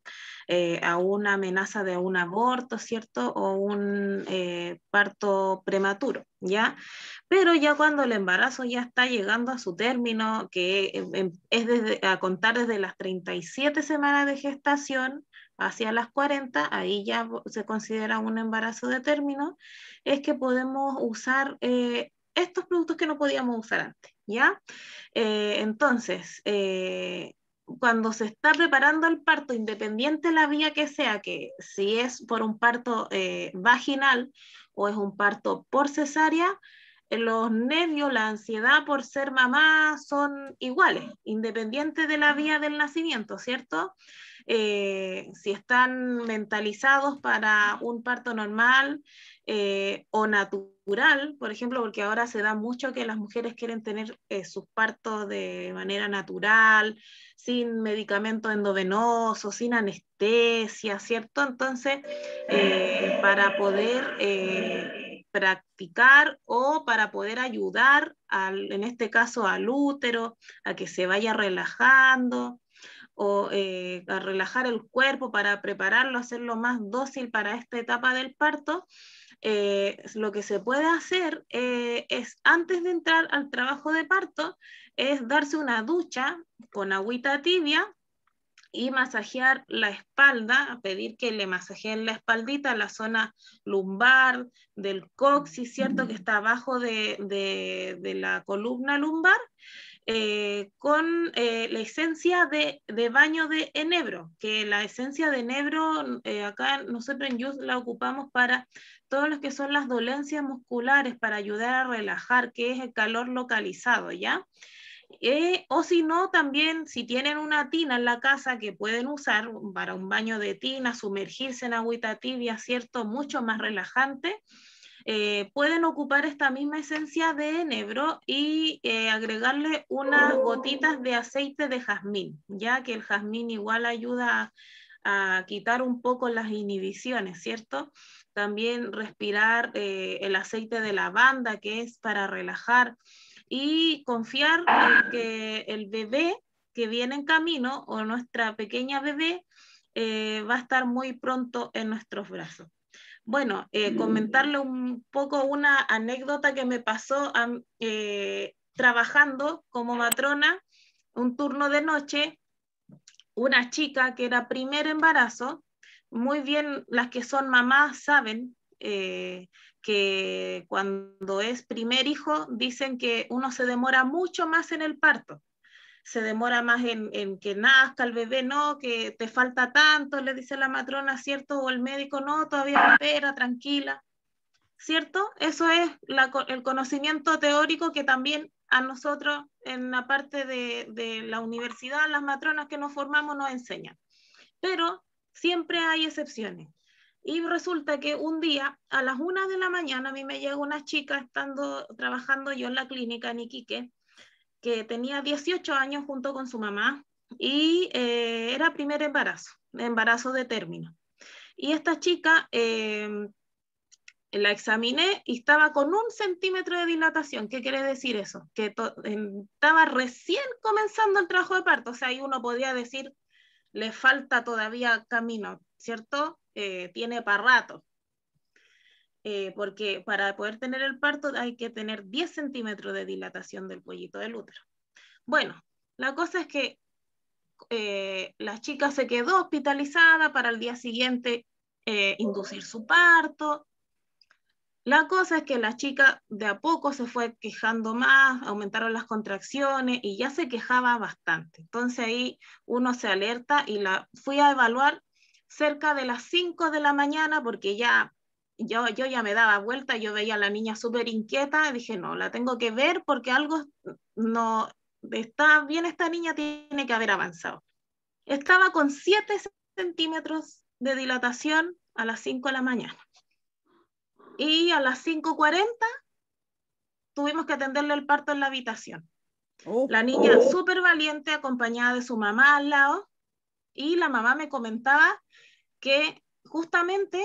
eh, a una amenaza de un aborto, ¿cierto? O un eh, parto prematuro, ¿ya? Pero ya cuando el embarazo ya está llegando a su término, que em, es a contar desde las 37 semanas de gestación, hacia las 40, ahí ya se considera un embarazo de término, es que podemos usar eh, estos productos que no podíamos usar antes, ¿ya? Eh, entonces, eh, cuando se está preparando el parto, independiente la vía que sea, que si es por un parto vaginal o es un parto por cesárea, los nervios, la ansiedad por ser mamá son iguales, independiente de la vía del nacimiento, ¿cierto? Eh, si están mentalizados para un parto normal eh, o natural, por ejemplo, porque ahora se da mucho que las mujeres quieren tener eh, sus partos de manera natural, sin medicamento endovenosos, sin anestesia, ¿cierto? Entonces, para poder practicar o para poder ayudar, al, en este caso al útero, a que se vaya relajando o eh, a relajar el cuerpo para prepararlo, hacerlo más dócil para esta etapa del parto, eh, lo que se puede hacer eh, es, antes de entrar al trabajo de parto, es darse una ducha con agüita tibia y masajear la espalda, pedir que le masajeen la espaldita, la zona lumbar, del coxis, ¿cierto? Que está abajo de, la columna lumbar, eh, con eh, la esencia de, baño de enebro, que la esencia de enebro eh, acá nosotros en Yus la ocupamos para todos los que son las dolencias musculares, para ayudar a relajar, que es el calor localizado, ¿ya? Eh, o si no, también si tienen una tina en la casa que pueden usar para un baño de tina, sumergirse en agüita tibia, ¿cierto? Mucho más relajante. Eh, pueden ocupar esta misma esencia de enebro y eh, agregarle unas gotitas de aceite de jazmín, ya que el jazmín igual ayuda a, a quitar un poco las inhibiciones, ¿cierto? También respirar el aceite de lavanda, que es para relajar y confiar en que el bebé que viene en camino o nuestra pequeña bebé eh, va a estar muy pronto en nuestros brazos. Bueno, eh, comentarle un poco una anécdota que me pasó eh, trabajando como matrona un turno de noche, una chica que era primer embarazo, muy bien las que son mamás saben que cuando es primer hijo dicen que uno se demora mucho más en el parto, se demora más en, que nazca el bebé, no, que te falta tanto, le dice la matrona, ¿cierto? O el médico, no, todavía espera, tranquila, ¿cierto? Eso es el conocimiento teórico que también a nosotros en la parte de, de la universidad, las matronas que nos formamos nos enseñan. Pero siempre hay excepciones. Y resulta que un día, a las una de la mañana, a mí me llega una chica estando trabajando yo en la clínica en Iquique, que tenía 18 años junto con su mamá y eh, era primer embarazo, embarazo de término. Y esta chica em, la examiné y estaba con un centímetro de dilatación. ¿Qué quiere decir eso? Que em, estaba recién comenzando el trabajo de parto. O sea, ahí uno podría decir, le falta todavía camino, ¿cierto? Eh, tiene para rato. Eh, porque para poder tener el parto hay que tener 10 centímetros de dilatación del pollito del útero. Bueno, la cosa es que eh, la chica se quedó hospitalizada para el día siguiente inducir su parto, la cosa es que la chica de a poco se fue quejando más, aumentaron las contracciones y ya se quejaba bastante. Entonces ahí uno se alerta y la fui a evaluar cerca de las 5 de la mañana, porque ya yo, yo ya me daba vuelta, yo veía a la niña súper inquieta, dije, no, la tengo que ver porque algo no está bien, esta niña tiene que haber avanzado. Estaba con 7 centímetros de dilatación a las 5 de la mañana. Y a las 5.40 tuvimos que atenderle el parto en la habitación. La niña oh. súper valiente, acompañada de su mamá al lado, y la mamá me comentaba que justamente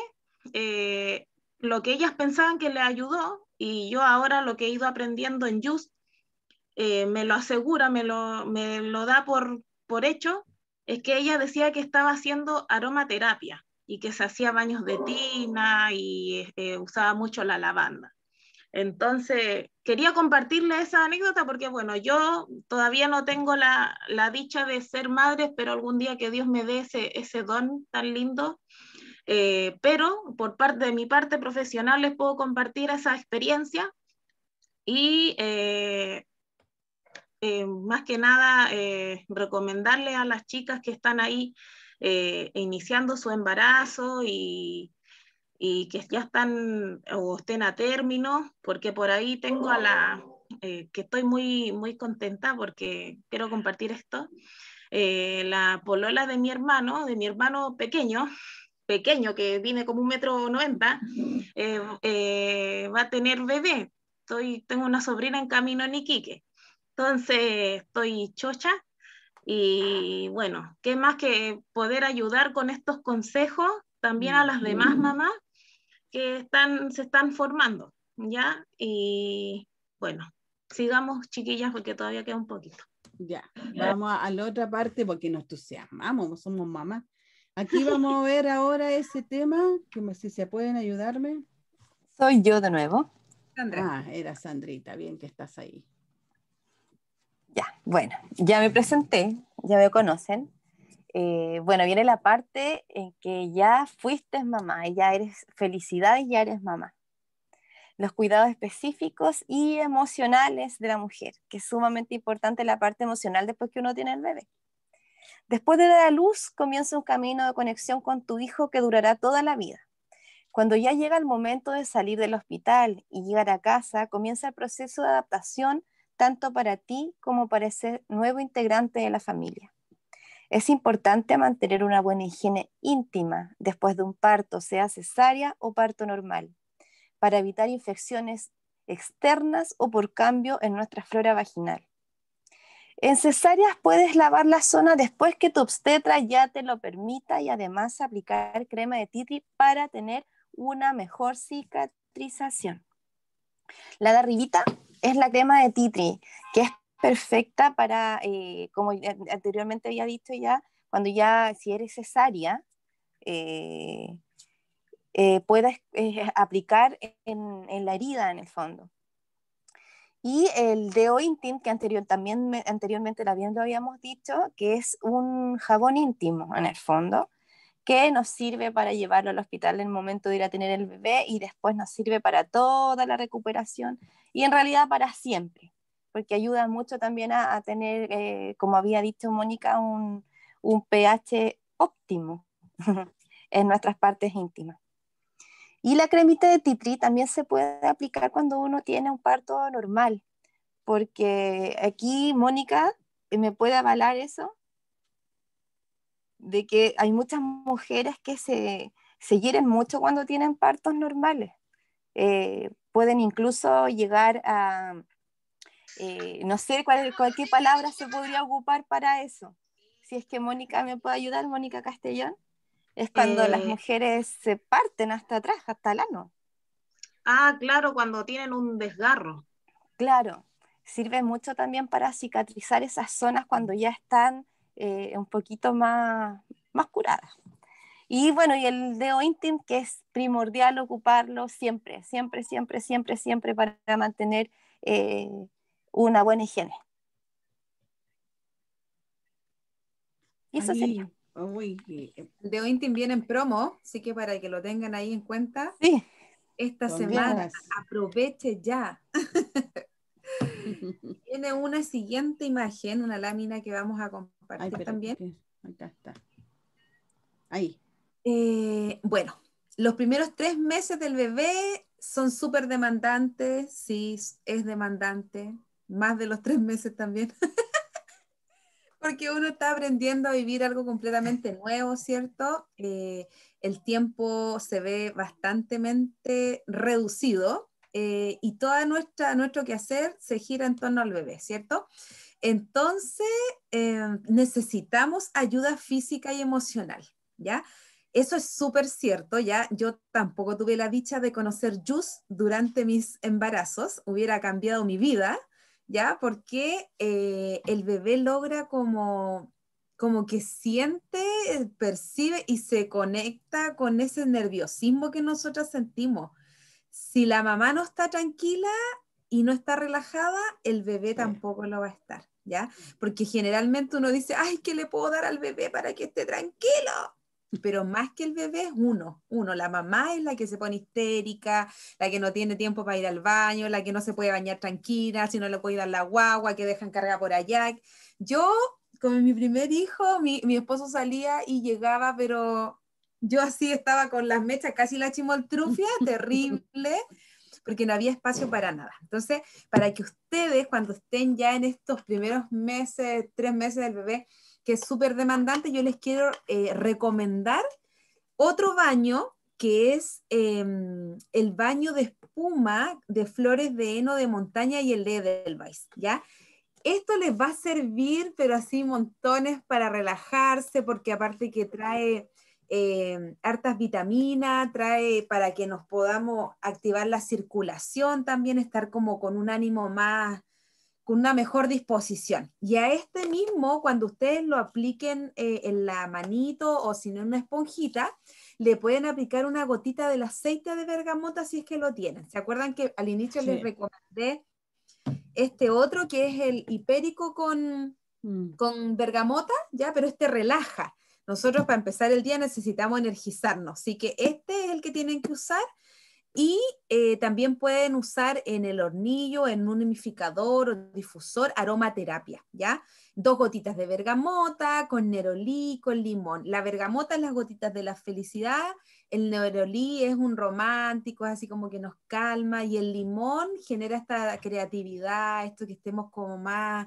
eh, lo que ellas pensaban que le ayudó y yo ahora lo que he ido aprendiendo en Just eh, me lo asegura, me lo, lo da por, por hecho, es que ella decía que estaba haciendo aromaterapia y que se hacía baños de tina y eh, usaba mucho la lavanda. Entonces, quería compartirle esa anécdota porque, bueno, yo todavía no tengo la, dicha de ser madre, espero algún día que Dios me dé ese, don tan lindo. Eh, pero por parte de mi parte profesional les puedo compartir esa experiencia y eh, eh, más que nada recomendarle a las chicas que están ahí iniciando su embarazo y, y que ya están o estén a término, porque por ahí tengo a la, eh, que estoy muy, muy contenta porque quiero compartir esto, eh, la polola de mi hermano, de mi hermano pequeño, pequeño que viene como un metro noventa, eh, va a tener bebé. Estoy, tengo una sobrina en camino en Iquique. Entonces estoy chocha y bueno, ¿qué más que poder ayudar con estos consejos también a las demás mamás que están, se están formando, ¿ya? Y bueno, sigamos chiquillas porque todavía queda un poquito. Ya, vamos a, la otra parte porque nos entusiasmamos, somos mamás. Aquí [laughs] vamos a ver ahora ese tema, que sé si se pueden ayudarme. Soy yo de nuevo. Sandra. Ah, era Sandrita, bien que estás ahí. Ya, bueno, ya me presenté, ya me conocen. Eh, bueno, viene la parte en que ya fuiste mamá, ya eres felicidad y ya eres mamá. Los cuidados específicos y emocionales de la mujer, que es sumamente importante la parte emocional después que uno tiene el bebé. Después de dar a luz, comienza un camino de conexión con tu hijo que durará toda la vida. Cuando ya llega el momento de salir del hospital y llegar a casa, comienza el proceso de adaptación tanto para ti como para ese nuevo integrante de la familia. Es importante mantener una buena higiene íntima después de un parto, sea cesárea o parto normal, para evitar infecciones externas o por cambio en nuestra flora vaginal. En cesáreas puedes lavar la zona después que tu obstetra ya te lo permita y además aplicar crema de titri para tener una mejor cicatrización. La de es la crema de titri, que es perfecta para, eh, como anteriormente había dicho ya, cuando ya, si eres cesárea, eh, eh, eh aplicar en, la herida en el fondo. Y el de que anterior, también anteriormente también lo habíamos dicho, que es un jabón íntimo en el fondo, que nos sirve para llevarlo al hospital en el momento de ir a tener el bebé y después nos sirve para toda la recuperación y en realidad para siempre porque ayuda mucho también a, tener, eh, como había dicho Mónica, un, pH óptimo [laughs] en nuestras partes íntimas. Y la cremita de titri también se puede aplicar cuando uno tiene un parto normal, porque aquí Mónica eh, me puede avalar eso, de que hay muchas mujeres que se, se hieren mucho cuando tienen partos normales. Eh, pueden incluso llegar a, eh, no sé cuál, cualquier palabra se podría ocupar para eso. Si es que Mónica me puede ayudar, Mónica Castellón, es cuando las eh. mujeres se parten hasta atrás, hasta el ano. Ah, claro, cuando tienen un desgarro. Claro, sirve mucho también para cicatrizar esas zonas cuando ya están eh, un poquito más, más curadas. Y bueno, y el dedo íntimo, que es primordial ocuparlo siempre, siempre, siempre, siempre, siempre para mantener una buena higiene. eso sí. sería. el de viene en promo, así que para que lo tengan ahí en cuenta. Sí. Esta semana, aproveche ya. Tiene [laughs] una siguiente imagen, una lámina que vamos a compartir también. Ahí. Eh, bueno, los primeros tres meses del bebé son súper demandantes, sí, es demandante más de los tres meses también. [laughs] Porque uno está aprendiendo a vivir algo completamente nuevo, ¿cierto? Eh, el tiempo se ve bastante reducido eh, y todo nuestro quehacer se gira en torno al bebé, ¿cierto? Entonces, eh, necesitamos ayuda física y emocional, ¿ya? Eso es súper cierto, ya yo tampoco tuve la dicha de conocer Jus durante mis embarazos, hubiera cambiado mi vida, ¿ya? Porque eh, el bebé logra como, como que siente, eh, percibe y se conecta con ese nerviosismo que nosotras sentimos. Si la mamá no está tranquila y no está relajada, el bebé tampoco lo va a estar, ¿ya? Porque generalmente uno dice, ay, ¿qué le puedo dar al bebé para que esté tranquilo? pero más que el bebé es uno, uno, la mamá es la que se pone histérica, la que no tiene tiempo para ir al baño, la que no se puede bañar tranquila, si no le puede dar la guagua, que dejan carga por allá. Yo, con mi primer hijo, mi, mi esposo salía y llegaba, pero yo así estaba con las mechas, casi la chimoltrufia, [laughs] terrible, porque no había espacio para nada. Entonces, para que ustedes, cuando estén ya en estos primeros meses, tres meses del bebé, que es súper demandante, yo les quiero eh, recomendar otro baño que es em, el baño de espuma de flores de heno de montaña y el de Edelweiss, ¿ya? Esto les va a servir, pero así montones para relajarse, porque aparte que trae em, hartas vitaminas, trae para que nos podamos activar la circulación, también estar como con un ánimo más, con una mejor disposición. Y a este mismo, cuando ustedes lo apliquen eh, en la manito o si no en una esponjita, le pueden aplicar una gotita del aceite de bergamota si es que lo tienen. ¿Se acuerdan que al inicio les recomendé este otro que es el hipérico con, mm. con bergamota? Ya, pero este relaja. Nosotros para empezar el día necesitamos energizarnos, así que este es el que tienen que usar y eh, también pueden usar en el hornillo, en un humidificador o difusor, aromaterapia, ¿ya? Dos gotitas de bergamota con neroli, con limón. La bergamota es las gotitas de la felicidad, el neroli es un romántico, así como que nos calma, y el limón genera esta creatividad, esto que estemos como más,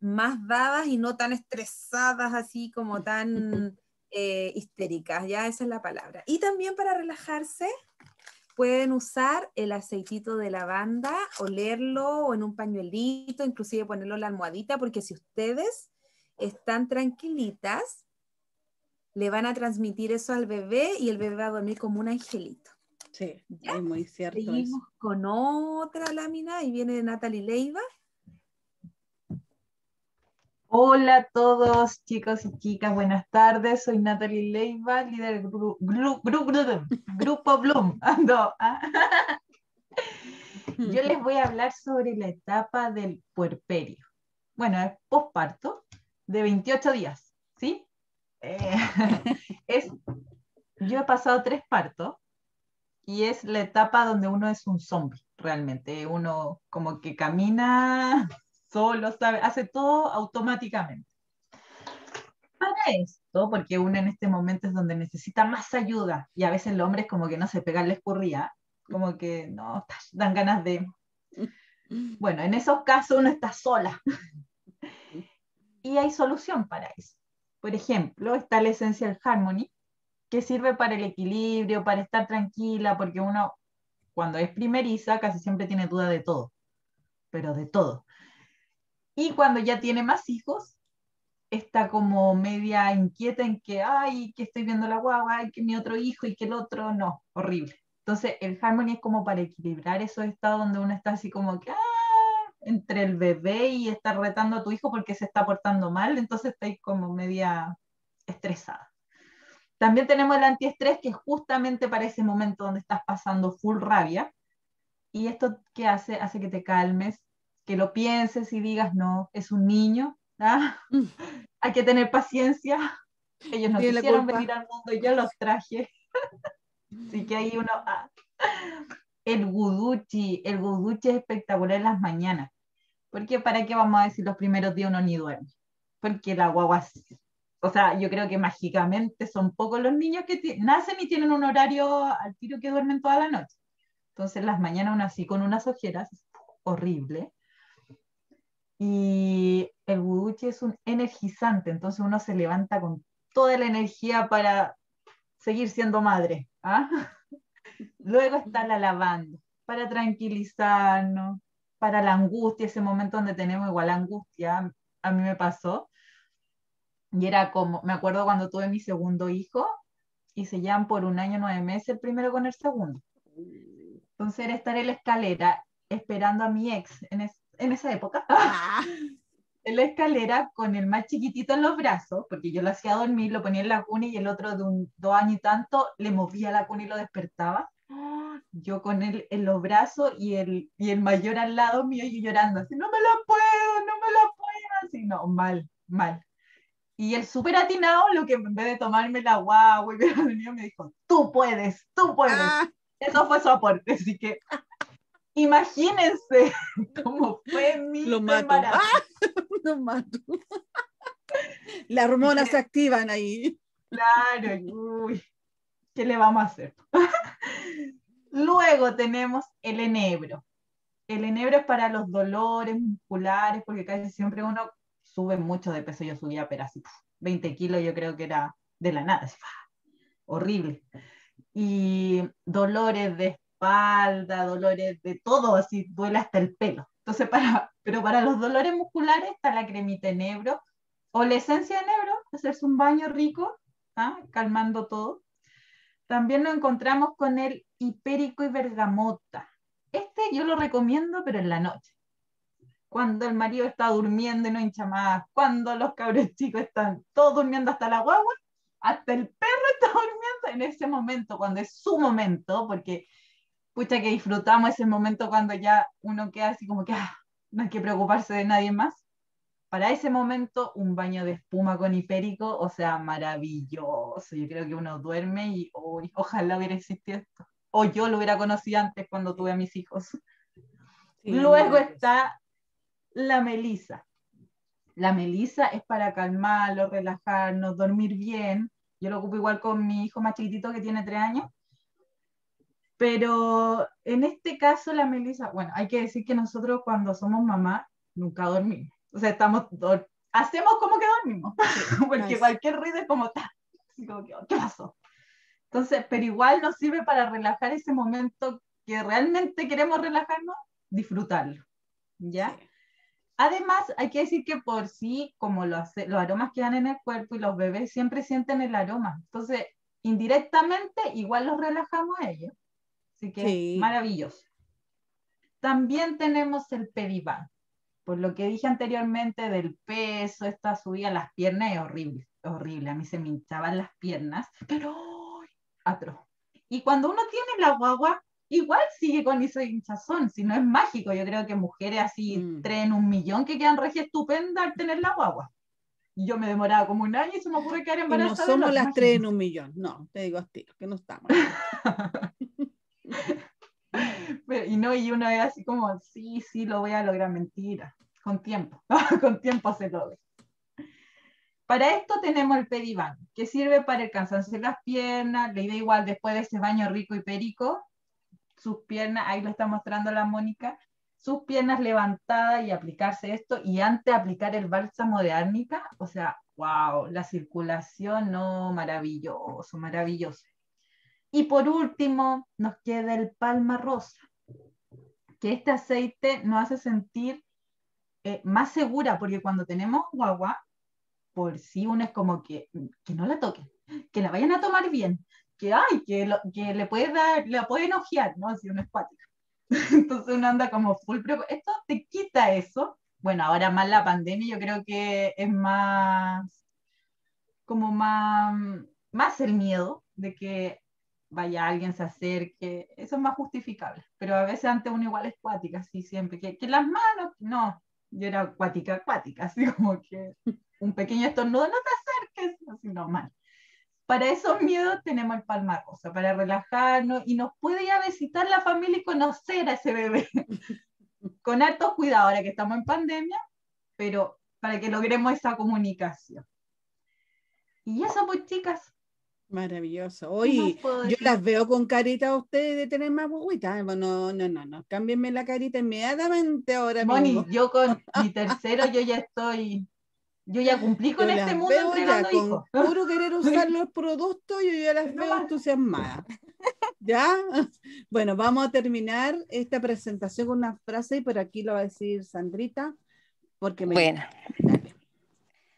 más dadas y no tan estresadas, así como tan [laughs] eh, histéricas, ¿ya? Esa es la palabra. Y también para relajarse pueden usar el aceitito de lavanda, olerlo o en un pañuelito, inclusive ponerlo en la almohadita, porque si ustedes están tranquilitas, le van a transmitir eso al bebé y el bebé va a dormir como un angelito. Sí, es muy cierto. Seguimos con otra lámina y viene de Natalie Leiva. Hola a todos, chicos y chicas, buenas tardes. Soy Natalie Leiva, líder del grupo Bloom. [laughs] Ah, ah. [laughs] Yo les voy a hablar sobre la etapa del puerperio. Bueno, es posparto de 28 días, ¿sí? Eh, [laughs] es, yo he pasado tres partos y es la etapa donde uno es un zombie, realmente. Uno como que camina solo, sabe, hace todo automáticamente. Para esto, porque uno en este momento es donde necesita más ayuda y a veces el hombre es como que no se pega, la escurría, como que no [laughs] dan ganas de... Bueno, en esos casos uno está sola. y hay solución para eso. Por ejemplo, está la Essential Harmony, que sirve para el equilibrio, para estar tranquila, porque uno cuando es primeriza casi siempre tiene duda de todo, pero de todo. Y cuando ya tiene más hijos, está como media inquieta en que, ay, que estoy viendo la guagua, ay que mi otro hijo y que el otro, no, horrible. Entonces, el Harmony es como para equilibrar esos estados donde uno está así como que, ¡Ah! entre el bebé y estar retando a tu hijo porque se está portando mal, entonces estáis como media estresada. También tenemos el antiestrés, que es justamente para ese momento donde estás pasando full rabia. Y esto que hace, hace que te calmes, que lo pienses y digas, no, es un niño, ¿ah? Mm. [laughs] hay que tener paciencia, ellos no quieren venir al mundo, y yo los traje. [laughs] Así que ahí uno... Ah. El guduchi, el guduchi es espectacular en las mañanas, porque para qué vamos a decir los primeros días uno ni duerme, porque la guagua, o sea, yo creo que mágicamente son pocos los niños que nacen y tienen un horario al tiro que duermen toda la noche. Entonces las mañanas uno así con unas ojeras, horrible, y el buduchi es un energizante, entonces uno se levanta con toda la energía para seguir siendo madre. ¿ah? [laughs] Luego está la lavanda, para tranquilizarnos, para la angustia, ese momento donde tenemos igual angustia, a mí me pasó. Y era como, me acuerdo cuando tuve mi segundo hijo y se llaman por un año, nueve meses, el primero con el segundo. Entonces era estar en la escalera esperando a mi ex en, en esa época, ah. [laughs] en la escalera con el más chiquitito en los brazos, porque yo lo hacía dormir, lo ponía en la cuna y el otro de un, dos años y tanto le movía la cuna y lo despertaba. Ah. Yo con él en los brazos y el, y el mayor al lado mío y llorando, así, no me lo puedo, no me lo puedo, así, no, mal, mal. Y el súper atinado, lo que en vez de tomarme la guagua y me dijo, tú puedes, tú puedes. Ah. Eso fue su aporte, así que Imagínense [laughs] cómo fue mi Lo ¡Ah! [laughs] Lo mato. [laughs] Las hormonas se activan ahí. Claro, uy. ¿Qué le vamos a hacer? Luego tenemos el enebro. El enebro es para los dolores musculares, porque casi siempre uno sube mucho de peso. Yo subía, pero así, 20 kilos, yo creo que era de la nada. Horrible. Y dolores de espalda, dolores de todo, así duele hasta el pelo. Entonces, para, pero para los dolores musculares está la cremita en nebro o la esencia de Ebro, hacerse un baño rico, ¿ah? calmando todo. También lo encontramos con el hipérico y bergamota. Este yo lo recomiendo, pero en la noche. Cuando el marido está durmiendo y no hincha más, cuando los cabros chicos están todos durmiendo hasta la guagua, hasta el perro está durmiendo en ese momento, cuando es su momento, porque pucha, que disfrutamos ese momento cuando ya uno queda así como que ah, no hay que preocuparse de nadie más. Para ese momento, un baño de espuma con hipérico, o sea, maravilloso. Yo creo que uno duerme y ojalá hubiera existido esto. O yo lo hubiera conocido antes cuando tuve a mis hijos. Luego está la melisa. La melisa es para calmarlo, relajarnos, dormir bien. Yo lo ocupo igual con mi hijo más chiquitito que tiene tres años pero en este caso la Melissa, bueno, hay que decir que nosotros cuando somos mamá nunca dormimos. O sea, estamos, hacemos como que dormimos, [laughs] porque cualquier ruido es como, tal ¿qué pasó? Entonces, pero igual nos sirve para relajar ese momento que realmente queremos relajarnos, disfrutarlo. ¿Ya? Además, hay que decir que por sí, como lo los aromas quedan en el cuerpo y los bebés siempre sienten el aroma. Entonces, indirectamente, igual los relajamos a ellos. Así que maravilloso. También tenemos el pedibán. Por lo que dije anteriormente del peso, esta subida a las piernas es horrible, horrible. A mí se me hinchaban las piernas, pero atroz. Y cuando uno tiene la guagua, igual sigue con ese hinchazón, si no es mágico. Yo creo que mujeres así, mm. tres en un millón, que quedan regia estupenda al tener la guagua. Y yo me demoraba como un año y se me ocurre quedar embarazada. Y no somos las tres en un millón, no, te digo a que no estamos. [laughs] y no, y una vez así como, sí, sí, lo voy a lograr, mentira, con tiempo, [laughs] con tiempo se logra. Para esto tenemos el pedibán, que sirve para el cansancio de las piernas, le da igual después de ese baño rico y perico, sus piernas, ahí lo está mostrando la Mónica, sus piernas levantadas y aplicarse esto, y antes aplicar el bálsamo de árnica, o sea, wow, la circulación, no, maravilloso, maravilloso. Y por último, nos queda el palma rosa, que este aceite nos hace sentir eh, más segura, porque cuando tenemos guagua, por si sí uno es como que, no la toque que la vayan a tomar bien, que, ay, que, que le puede dar, la pueden ojear, ¿no? Si uno es [laughs] Entonces uno anda como full pero Esto te quita eso. Bueno, ahora más la pandemia, yo creo que es más, como más, más el miedo de que vaya alguien se acerque, eso es más justificable, pero a veces ante uno igual es cuática, así siempre, que, las manos, no, yo era cuática, cuática, [laughs] así como que un pequeño estornudo, no te acerques, así normal. Para esos miedos tenemos el palmar sea, para relajarnos y nos puede ir visitar la familia y conocer a ese bebé. [laughs] Con hartos cuidado ahora que estamos en pandemia, pero para que logremos esa comunicación. Y eso pues chicas, Maravilloso. Hoy yo las veo con carita a ustedes de tener más bueno No, no, no, no. Cámbienme la carita inmediatamente ahora yo con [laughs] mi tercero, yo ya estoy. Yo ya cumplí con este mundo ya, Con puro querer [laughs] usar los productos, yo ya las veo entusiasmadas. ¿Ya? [laughs] Bueno, vamos a terminar esta presentación con una frase y por aquí lo va a decir Sandrita. Porque Bueno.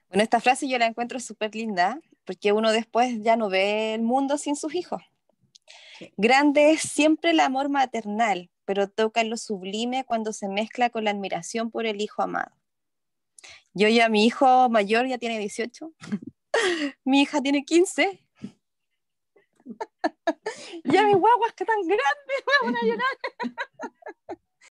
Bueno, esta frase yo la encuentro súper linda porque uno después ya no ve el mundo sin sus hijos. Grande es siempre el amor maternal, pero toca lo sublime cuando se mezcla con la admiración por el hijo amado. Yo ya mi hijo mayor ya tiene 18, [laughs] mi hija tiene 15. [laughs] ya mis guaguas que tan grandes, me [laughs] van a llorar.